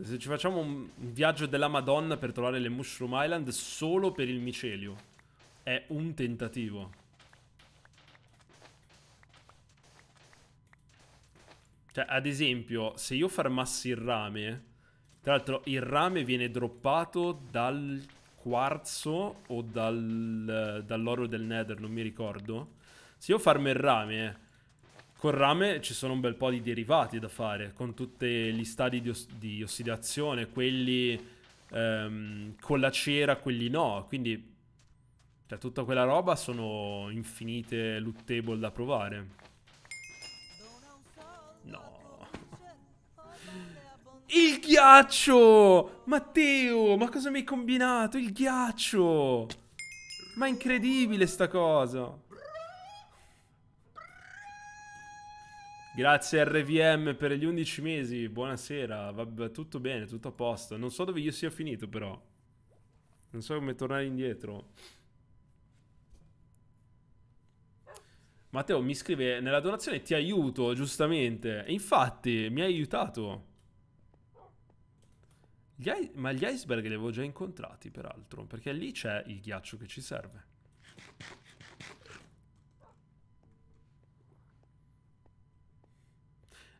Se ci facciamo un viaggio della madonna per trovare le Mushroom Island solo per il micelio È un tentativo Cioè ad esempio se io farmassi il rame Tra l'altro il rame viene droppato dal quarzo o dal, dall'oro del nether non mi ricordo Se io farmo il rame con rame ci sono un bel po' di derivati da fare, con tutti gli stadi di, os- di ossidazione, quelli ehm, con la cera, quelli no. Quindi, cioè, tutta quella roba sono infinite loot table da provare. No. Il ghiaccio! Matteo, ma cosa mi hai combinato? Il ghiaccio! Ma è incredibile sta cosa! Grazie RVM per gli 11 mesi, buonasera, va tutto bene, tutto a posto. Non so dove io sia finito però. Non so come tornare indietro. Matteo mi scrive, nella donazione ti aiuto, giustamente. E infatti, mi hai aiutato. Gli ma gli iceberg li avevo già incontrati, peraltro, perché lì c'è il ghiaccio che ci serve.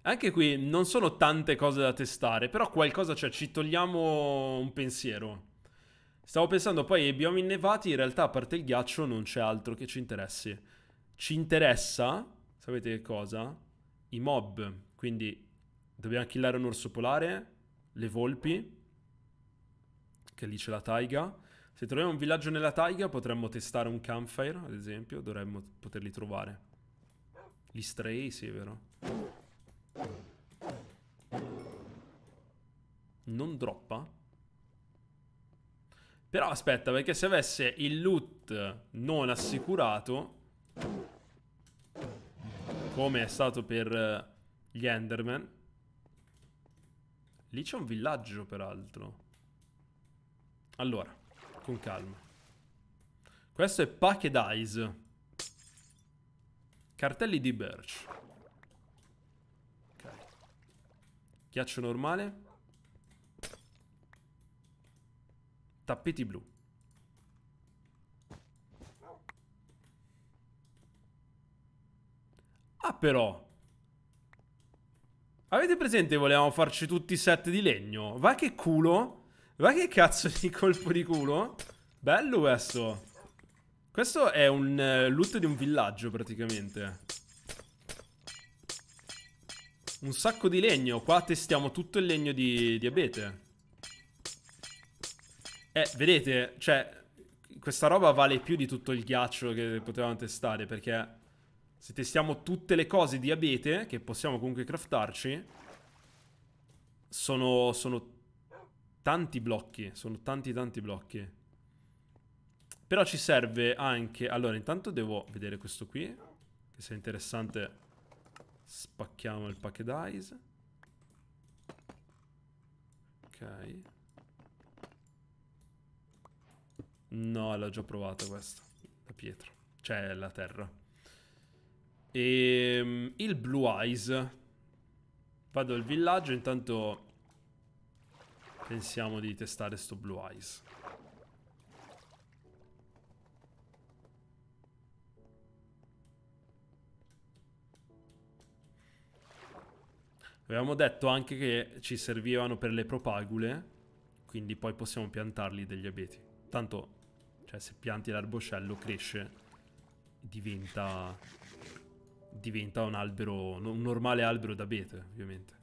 Anche qui non sono tante cose da testare, però qualcosa, cioè ci togliamo un pensiero. Stavo pensando poi ai biomi innevati, in realtà a parte il ghiaccio non c'è altro che ci interessi. Ci interessa, sapete che cosa? I mob, quindi dobbiamo killare un orso polare, le volpi, che lì c'è la taiga. Se troviamo un villaggio nella taiga potremmo testare un campfire, ad esempio, dovremmo poterli trovare. Gli stray, sì, è vero. Non droppa? Però aspetta, perché se avesse il loot non assicurato, come è stato per eh, gli Enderman, lì c'è un villaggio peraltro. Allora, con calma. Questo è Packed Eyes. Cartelli di Birch. Ghiaccio normale. Tappeti blu. Ah però. Avete presente volevamo farci tutti i set di legno? Va che culo. Va che cazzo di colpo di culo. Bello questo. Questo è un eh, loot di un villaggio praticamente. Un sacco di legno. Qua testiamo tutto il legno di, di abete. Eh, vedete, cioè... Questa roba vale più di tutto il ghiaccio che potevamo testare, perché... Se testiamo tutte le cose di abete, che possiamo comunque craftarci... Sono... sono tanti blocchi. Sono tanti tanti blocchi. Però ci serve anche... Allora, intanto devo vedere questo qui, che se è interessante Spacchiamo il packet ice. Ok. No, l'ho già provata questa. La pietra. Cioè, la terra. E ehm, il blue eyes. Vado al villaggio, intanto pensiamo di testare sto blue eyes. Avevamo detto anche che ci servivano per le propagule, quindi poi possiamo piantarli degli abeti. Tanto, cioè, se pianti l'arboscello cresce, diventa, diventa un albero, un normale albero d'abete, ovviamente.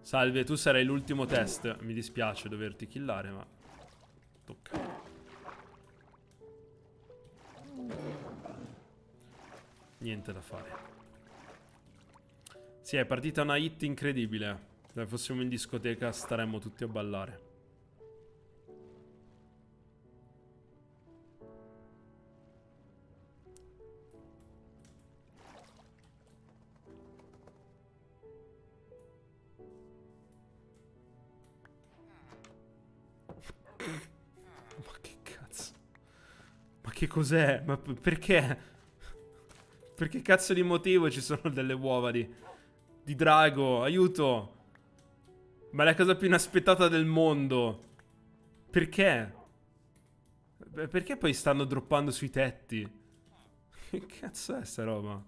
Salve, tu sarai l'ultimo test. Mi dispiace doverti killare, ma... Tocca. Niente da fare. Sì, è partita una hit incredibile. Se fossimo in discoteca staremmo tutti a ballare. Ma che cazzo? Ma che cos'è? Ma perché? Per che cazzo di motivo ci sono delle uova di... Di drago, aiuto! Ma è la cosa più inaspettata del mondo. Perché? Perché poi stanno droppando sui tetti? <laughs> Che cazzo è sta roba?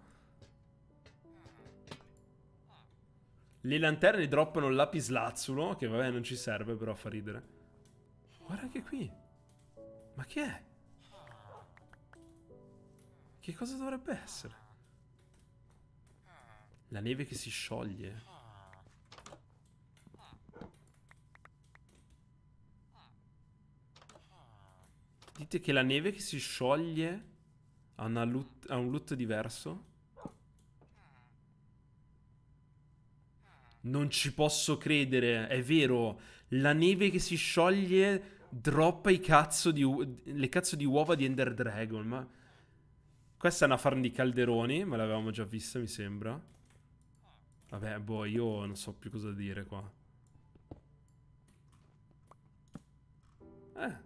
Le lanterne droppano il lapislazzulo, che vabbè non ci serve però fa ridere. Guarda anche qui. Ma che è? Che cosa dovrebbe essere? La neve che si scioglie. Dite che la neve che si scioglie ha, loot, ha un loot diverso? Non ci posso credere, è vero. La neve che si scioglie droppa cazzo di, le cazzo di uova di Ender Dragon, ma... Questa è una farm di calderoni, ma l'avevamo già vista, mi sembra. Vabbè, boh, io non so più cosa dire qua. Eh.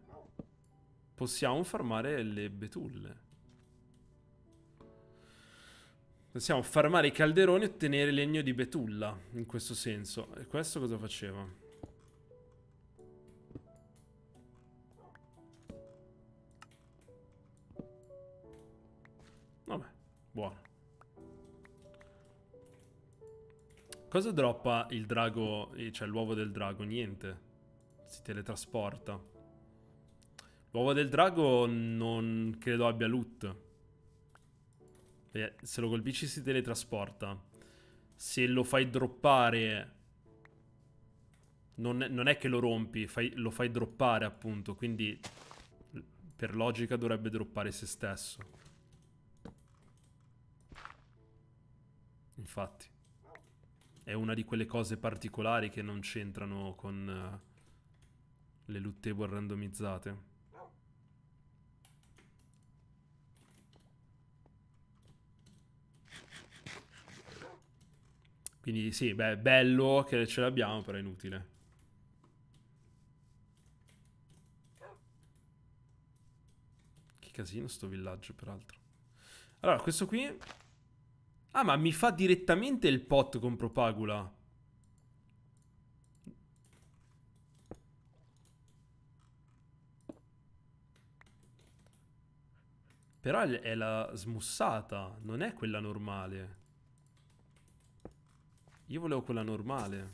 Possiamo farmare le betulle. Possiamo farmare i calderoni e ottenere legno di betulla, in questo senso. E questo cosa faceva? Cosa droppa il drago, eh, cioè l'uovo del drago? Niente. Si teletrasporta. L'uovo del drago non credo abbia loot. Eh, se lo colpisci si teletrasporta. Se lo fai droppare... Non è, non è che lo rompi, fai, lo fai droppare appunto, quindi per logica dovrebbe droppare se stesso. Infatti è una di quelle cose particolari che non c'entrano con uh, le loot table randomizzate. Quindi sì, beh, bello che ce l'abbiamo, però è inutile. Che casino sto villaggio, peraltro. Allora, questo qui Ah, ma mi fa direttamente il pot con Propagula. Però è la smussata, non è quella normale. Io volevo quella normale.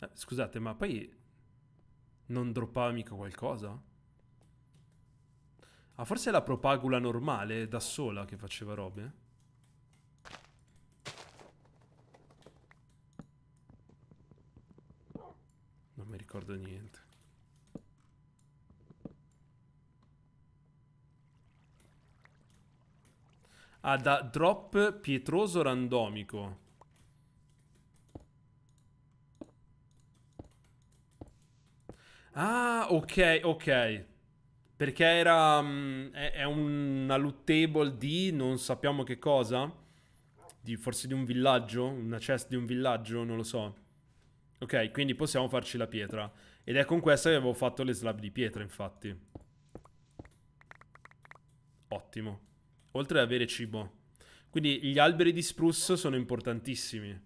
Eh, scusate, ma poi non droppava mica qualcosa? Ah, forse è la propagula normale, da sola, che faceva robe? Non mi ricordo niente. Ah, da drop pietroso randomico. Ah, ok, ok. Perché era. Um, è, è, una loot table di non sappiamo che cosa. Di, forse di un villaggio. Una chest di un villaggio, non lo so. Ok, quindi possiamo farci la pietra. Ed è con questa che avevo fatto le slab di pietra, infatti. Ottimo. Oltre ad avere cibo. Quindi gli alberi di spruce sono importantissimi.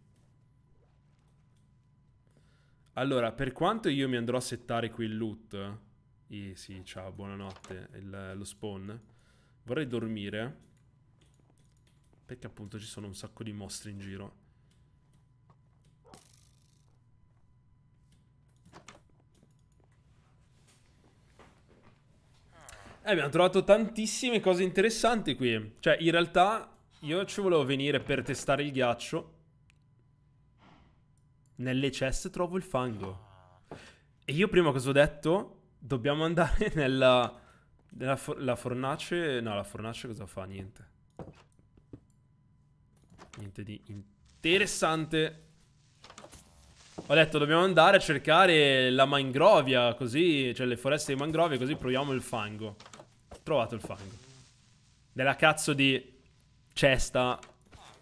Allora, per quanto io mi andrò a settare qui il loot... Eh, sì, ciao, buonanotte, il, lo spawn. Vorrei dormire. Perché appunto ci sono un sacco di mostri in giro. Eh, abbiamo trovato tantissime cose interessanti qui. Cioè, in realtà io ci volevo venire per testare il ghiaccio. Nelle ceste trovo il fango. E io prima cosa ho detto? Dobbiamo andare <laughs> nella... nella for fornace... No, la fornace cosa fa? Niente. Niente di interessante. Ho detto dobbiamo andare a cercare la mangrovia, così... Cioè le foreste di mangrovia, così proviamo il fango. Ho trovato il fango. Della cazzo di cesta.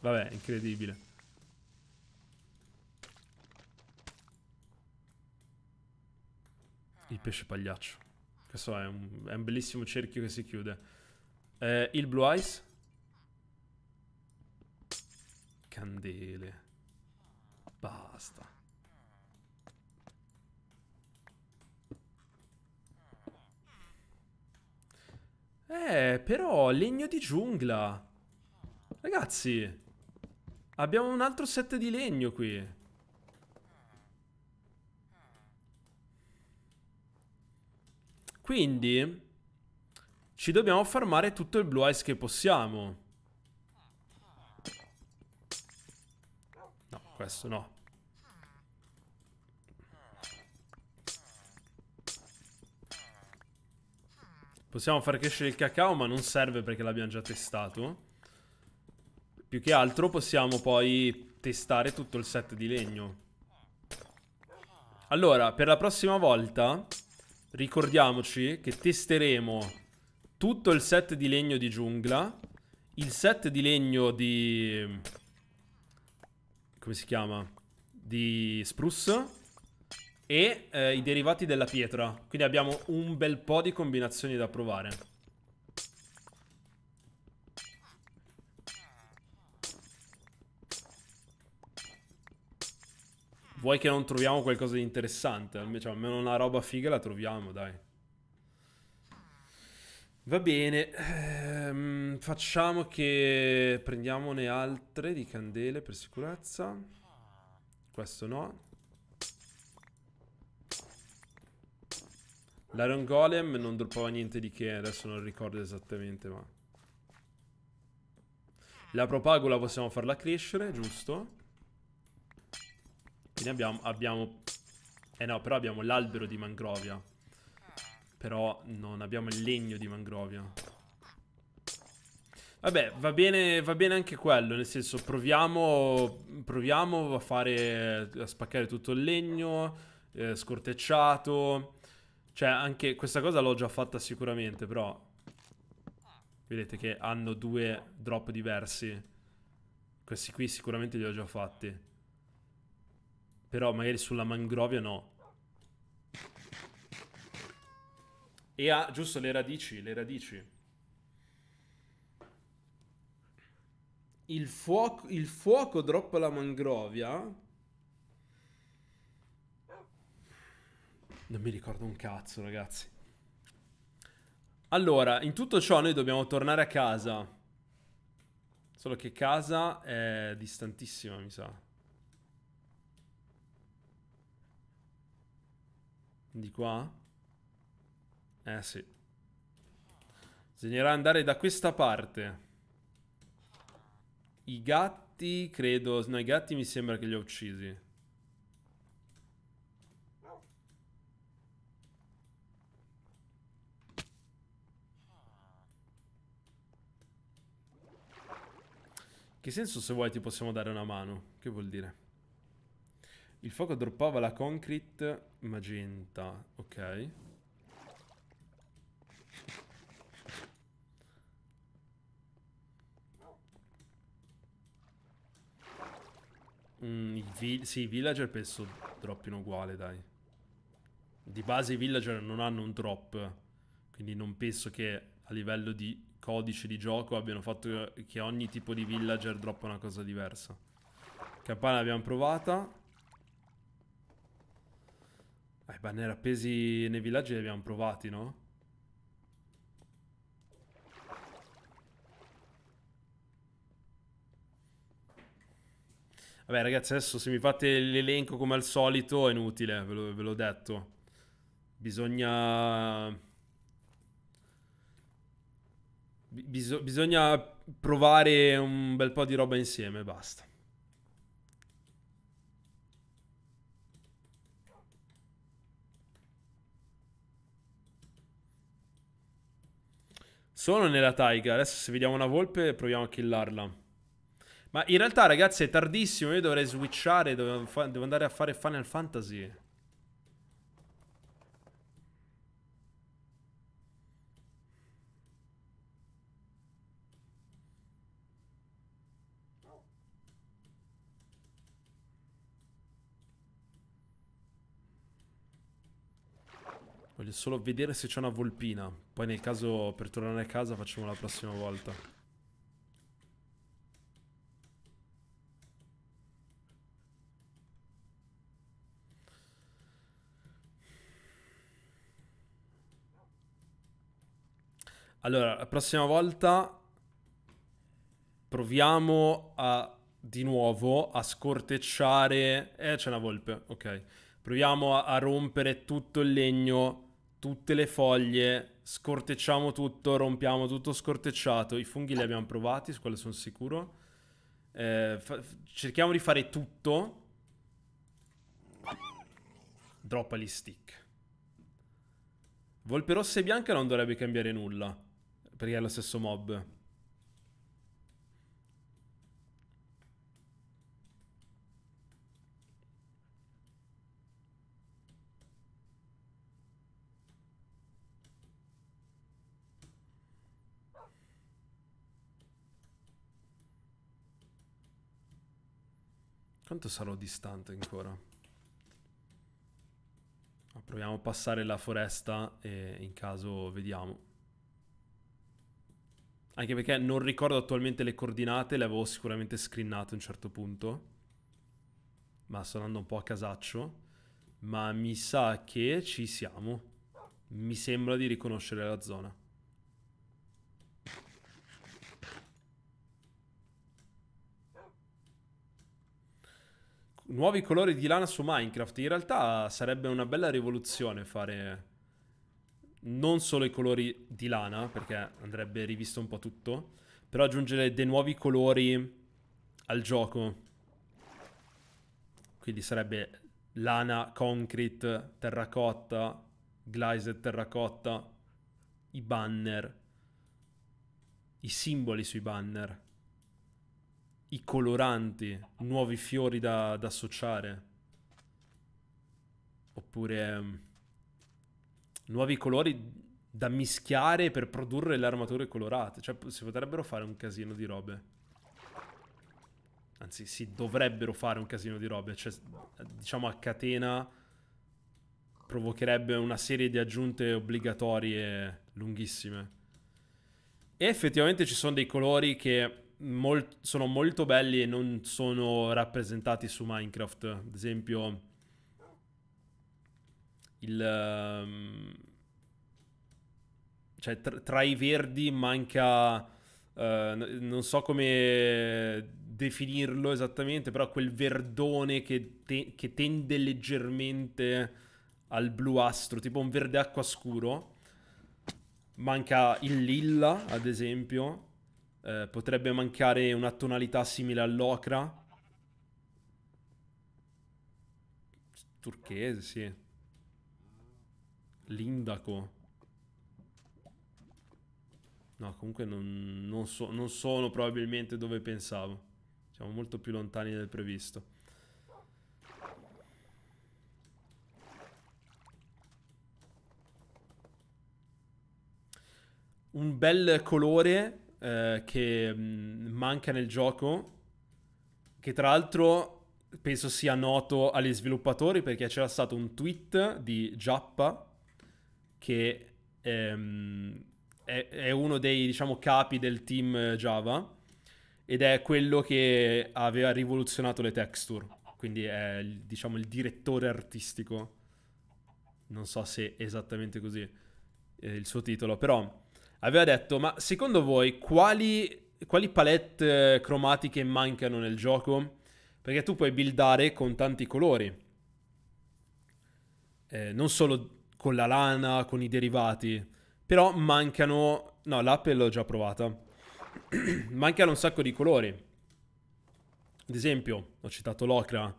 Vabbè, incredibile. Il pesce pagliaccio. Questo è un, è un bellissimo cerchio che si chiude. Eh, il Blue Eyes. Candele. Basta. Eh, però, legno di giungla. Ragazzi, abbiamo un altro set di legno qui. Quindi ci dobbiamo farmare tutto il blue ice che possiamo. No, questo no. Possiamo far crescere il cacao, ma non serve perché l'abbiamo già testato. Più che altro possiamo poi testare tutto il set di legno. Allora, per la prossima volta ricordiamoci che testeremo tutto il set di legno di giungla, il set di legno di... come si chiama? Di spruce e eh, i derivati della pietra. Quindi abbiamo un bel po' di combinazioni da provare. Vuoi che non troviamo qualcosa di interessante? Cioè, almeno una roba figa la troviamo, dai. Va bene. Ehm, facciamo che prendiamone altre di candele per sicurezza. Questo no. L'Iron Golem non droppava niente di che, adesso non ricordo esattamente, ma... La propagola possiamo farla crescere, giusto? Quindi abbiamo, abbiamo... Eh no, però abbiamo l'albero di mangrovia. Però non abbiamo il legno di mangrovia. Vabbè, va bene, va bene anche quello, nel senso proviamo, proviamo a fare, a spaccare tutto il legno, eh, scortecciato, cioè anche questa cosa l'ho già fatta sicuramente, però vedete che hanno due drop diversi, questi qui sicuramente li ho già fatti. Però magari sulla mangrovia no. E ha, giusto, le radici, le radici. Il fuoco, il fuoco droppa la mangrovia. Non mi ricordo un cazzo, ragazzi. Allora, in tutto ciò noi dobbiamo tornare a casa. Solo che casa è distantissima, mi sa. Di qua? Eh sì. Bisognerà andare da questa parte. I gatti, credo... No, i gatti mi sembra che li ho uccisi. Che senso se vuoi ti possiamo dare una mano? Che vuol dire? Il fuoco droppava la concrete magenta, ok. Mm, vi sì, i villager penso droppino uguale, dai. Di base i villager non hanno un drop, quindi non penso che a livello di codice di gioco abbiano fatto che ogni tipo di villager droppa una cosa diversa. Campana l'abbiamo provata. Ah, eh, i banner appesi nei villaggi li abbiamo provati, no? Vabbè ragazzi, adesso se mi fate l'elenco come al solito è inutile, ve l'ho detto. Bisogna... Biso bisogna provare un bel po' di roba insieme, basta. Sono nella taiga. Adesso se vediamo una volpe proviamo a killarla. Ma in realtà ragazzi è tardissimo. Io dovrei switchare. Devo, devo andare a fare Final Fantasy. Voglio solo vedere se c'è una volpina. Poi nel caso per tornare a casa facciamo la prossima volta. Allora, la prossima volta proviamo a di nuovo a scortecciare... Eh, c'è una volpe, ok. Proviamo a, a rompere tutto il legno tutte le foglie, scortecciamo tutto, rompiamo tutto scortecciato. I funghi li abbiamo provati, su quello sono sicuro. Eh, fa- cerchiamo di fare tutto. Droppa gli stick. Volpe rossa e bianca non dovrebbe cambiare nulla, perché è lo stesso mob. Quanto sarò distante ancora? Ah, proviamo a passare la foresta e in caso vediamo. Anche perché non ricordo attualmente le coordinate, le avevo sicuramente screenate a un certo punto. Ma sto andando un po' a casaccio. Ma mi sa che ci siamo. Mi sembra di riconoscere la zona. nuovi colori di lana su Minecraft. In realtà sarebbe una bella rivoluzione fare non solo i colori di lana, perché andrebbe rivisto un po' tutto, però aggiungere dei nuovi colori al gioco. Quindi sarebbe lana, concrete, terracotta, glazed terracotta, i banner, i simboli sui banner i coloranti, nuovi fiori da, da associare. Oppure mm, nuovi colori da mischiare per produrre le armature colorate. Cioè si potrebbero fare un casino di robe. Anzi, si dovrebbero fare un casino di robe. Cioè, diciamo a catena provocherebbe una serie di aggiunte obbligatorie lunghissime. E effettivamente ci sono dei colori che molt- sono molto belli e non sono rappresentati su Minecraft. Ad esempio, il... Um, cioè, tra, tra, i verdi manca... Uh, non so come definirlo esattamente, però quel verdone che, te- che tende leggermente al bluastro, tipo un verde acqua scuro. Manca il lilla, ad esempio, eh, potrebbe mancare una tonalità simile all'ocra. Turchese, sì. L'indaco. No, comunque non, non, so, non sono probabilmente dove pensavo. Siamo molto più lontani del previsto. un bel colore eh, che mh, mm, manca nel gioco, che tra l'altro penso sia noto agli sviluppatori perché c'era stato un tweet di Giappa che ehm, è, è, uno dei diciamo, capi del team Java ed è quello che aveva rivoluzionato le texture, quindi è diciamo, il direttore artistico. Non so se è esattamente così eh, il suo titolo, però aveva detto, ma secondo voi quali, quali palette eh, cromatiche mancano nel gioco? Perché tu puoi buildare con tanti colori, eh, non solo con la lana, con i derivati, però mancano... No, l'Apple l'ho già provata. <clears throat> mancano un sacco di colori. Ad esempio, ho citato l'ocra,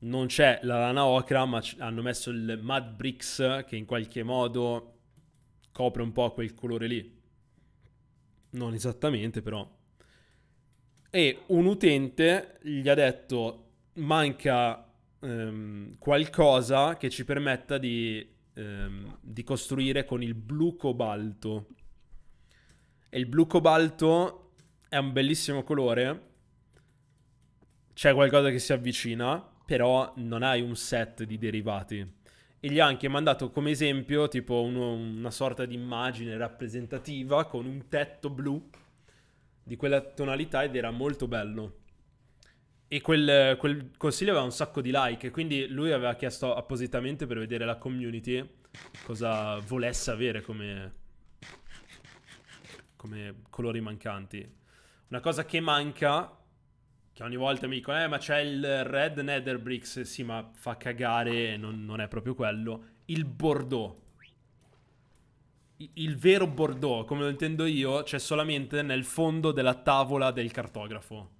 non c'è la lana ocra, ma hanno messo il Mad Bricks, che in qualche modo copre un po' quel colore lì. Non esattamente, però. E un utente gli ha detto manca ehm, qualcosa che ci permetta di, ehm, di costruire con il blu cobalto. E il blu cobalto è un bellissimo colore. C'è qualcosa che si avvicina, però non hai un set di derivati e gli ha anche mandato come esempio tipo uno, una sorta di immagine rappresentativa con un tetto blu di quella tonalità ed era molto bello. E quel, quel consiglio aveva un sacco di like, quindi lui aveva chiesto appositamente per vedere la community cosa volesse avere come, come colori mancanti. Una cosa che manca che ogni volta mi dicono, eh ma c'è il Red Nether Bricks, sì ma fa cagare, non, non è proprio quello. Il Bordeaux. Il, il vero Bordeaux, come lo intendo io, c'è solamente nel fondo della tavola del cartografo.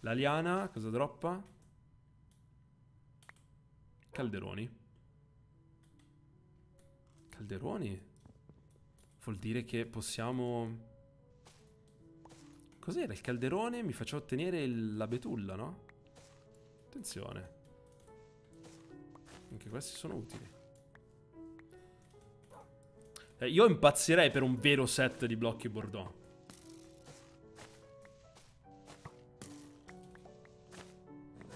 La liana, cosa droppa? Calderoni. Calderoni? Vuol dire che possiamo... Cos'era? Il calderone mi faceva ottenere il, la betulla, no? Attenzione. Anche questi sono utili. Eh, io impazzirei per un vero set di blocchi Bordeaux.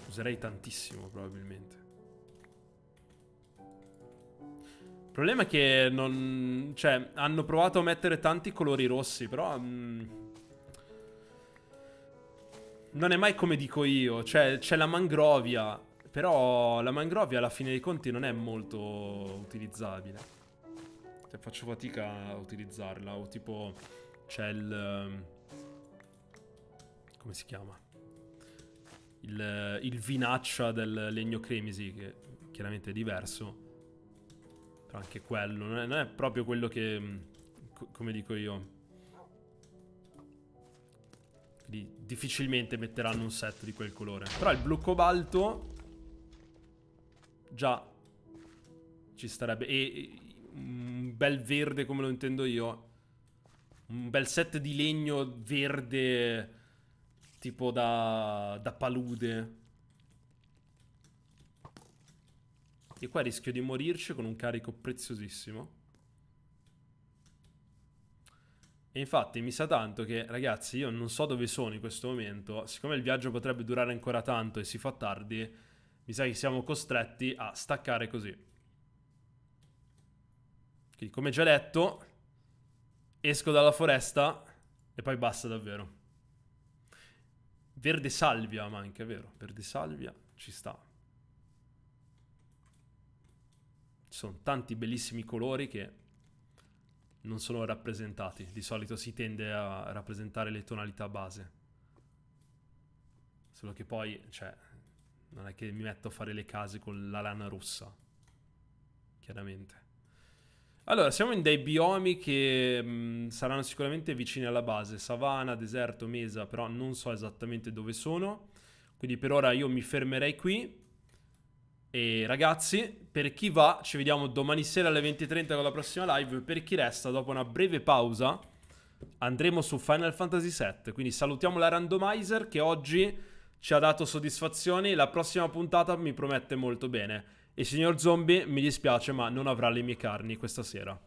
Userei tantissimo, probabilmente. Il problema è che non... Cioè, hanno provato a mettere tanti colori rossi, però... Mh, mm, non è mai come dico io, cioè c'è la mangrovia, però la mangrovia alla fine dei conti non è molto utilizzabile. Cioè, faccio fatica a utilizzarla, o tipo c'è il... Ehm, come si chiama? Il, il vinaccia del legno cremisi, che chiaramente è diverso, però anche quello, non è, non è proprio quello che, mm, come dico io, difficilmente metteranno un set di quel colore. Però il blu cobalto già ci starebbe. E un bel verde come lo intendo io. Un bel set di legno verde tipo da, da palude. E qua rischio di morirci con un carico preziosissimo. E infatti mi sa tanto che, ragazzi, io non so dove sono in questo momento, siccome il viaggio potrebbe durare ancora tanto e si fa tardi, mi sa che siamo costretti a staccare così. Quindi, come già detto, esco dalla foresta e poi basta davvero. Verde salvia manca, vero? Verde salvia ci sta. Ci sono tanti bellissimi colori che non sono rappresentati. Di solito si tende a rappresentare le tonalità base. Solo che poi, cioè, non è che mi metto a fare le case con la lana rossa. Chiaramente. Allora, siamo in dei biomi che mh, saranno sicuramente vicini alla base. Savana, deserto, mesa, però non so esattamente dove sono. Quindi per ora io mi fermerei qui. E ragazzi, per chi va, ci vediamo domani sera alle 20.30 con la prossima live. Per chi resta, dopo una breve pausa, andremo su Final Fantasy VII. Quindi salutiamo la randomizer che oggi ci ha dato soddisfazioni. La prossima puntata mi promette molto bene. E signor Zombie, mi dispiace, ma non avrà le mie carni questa sera.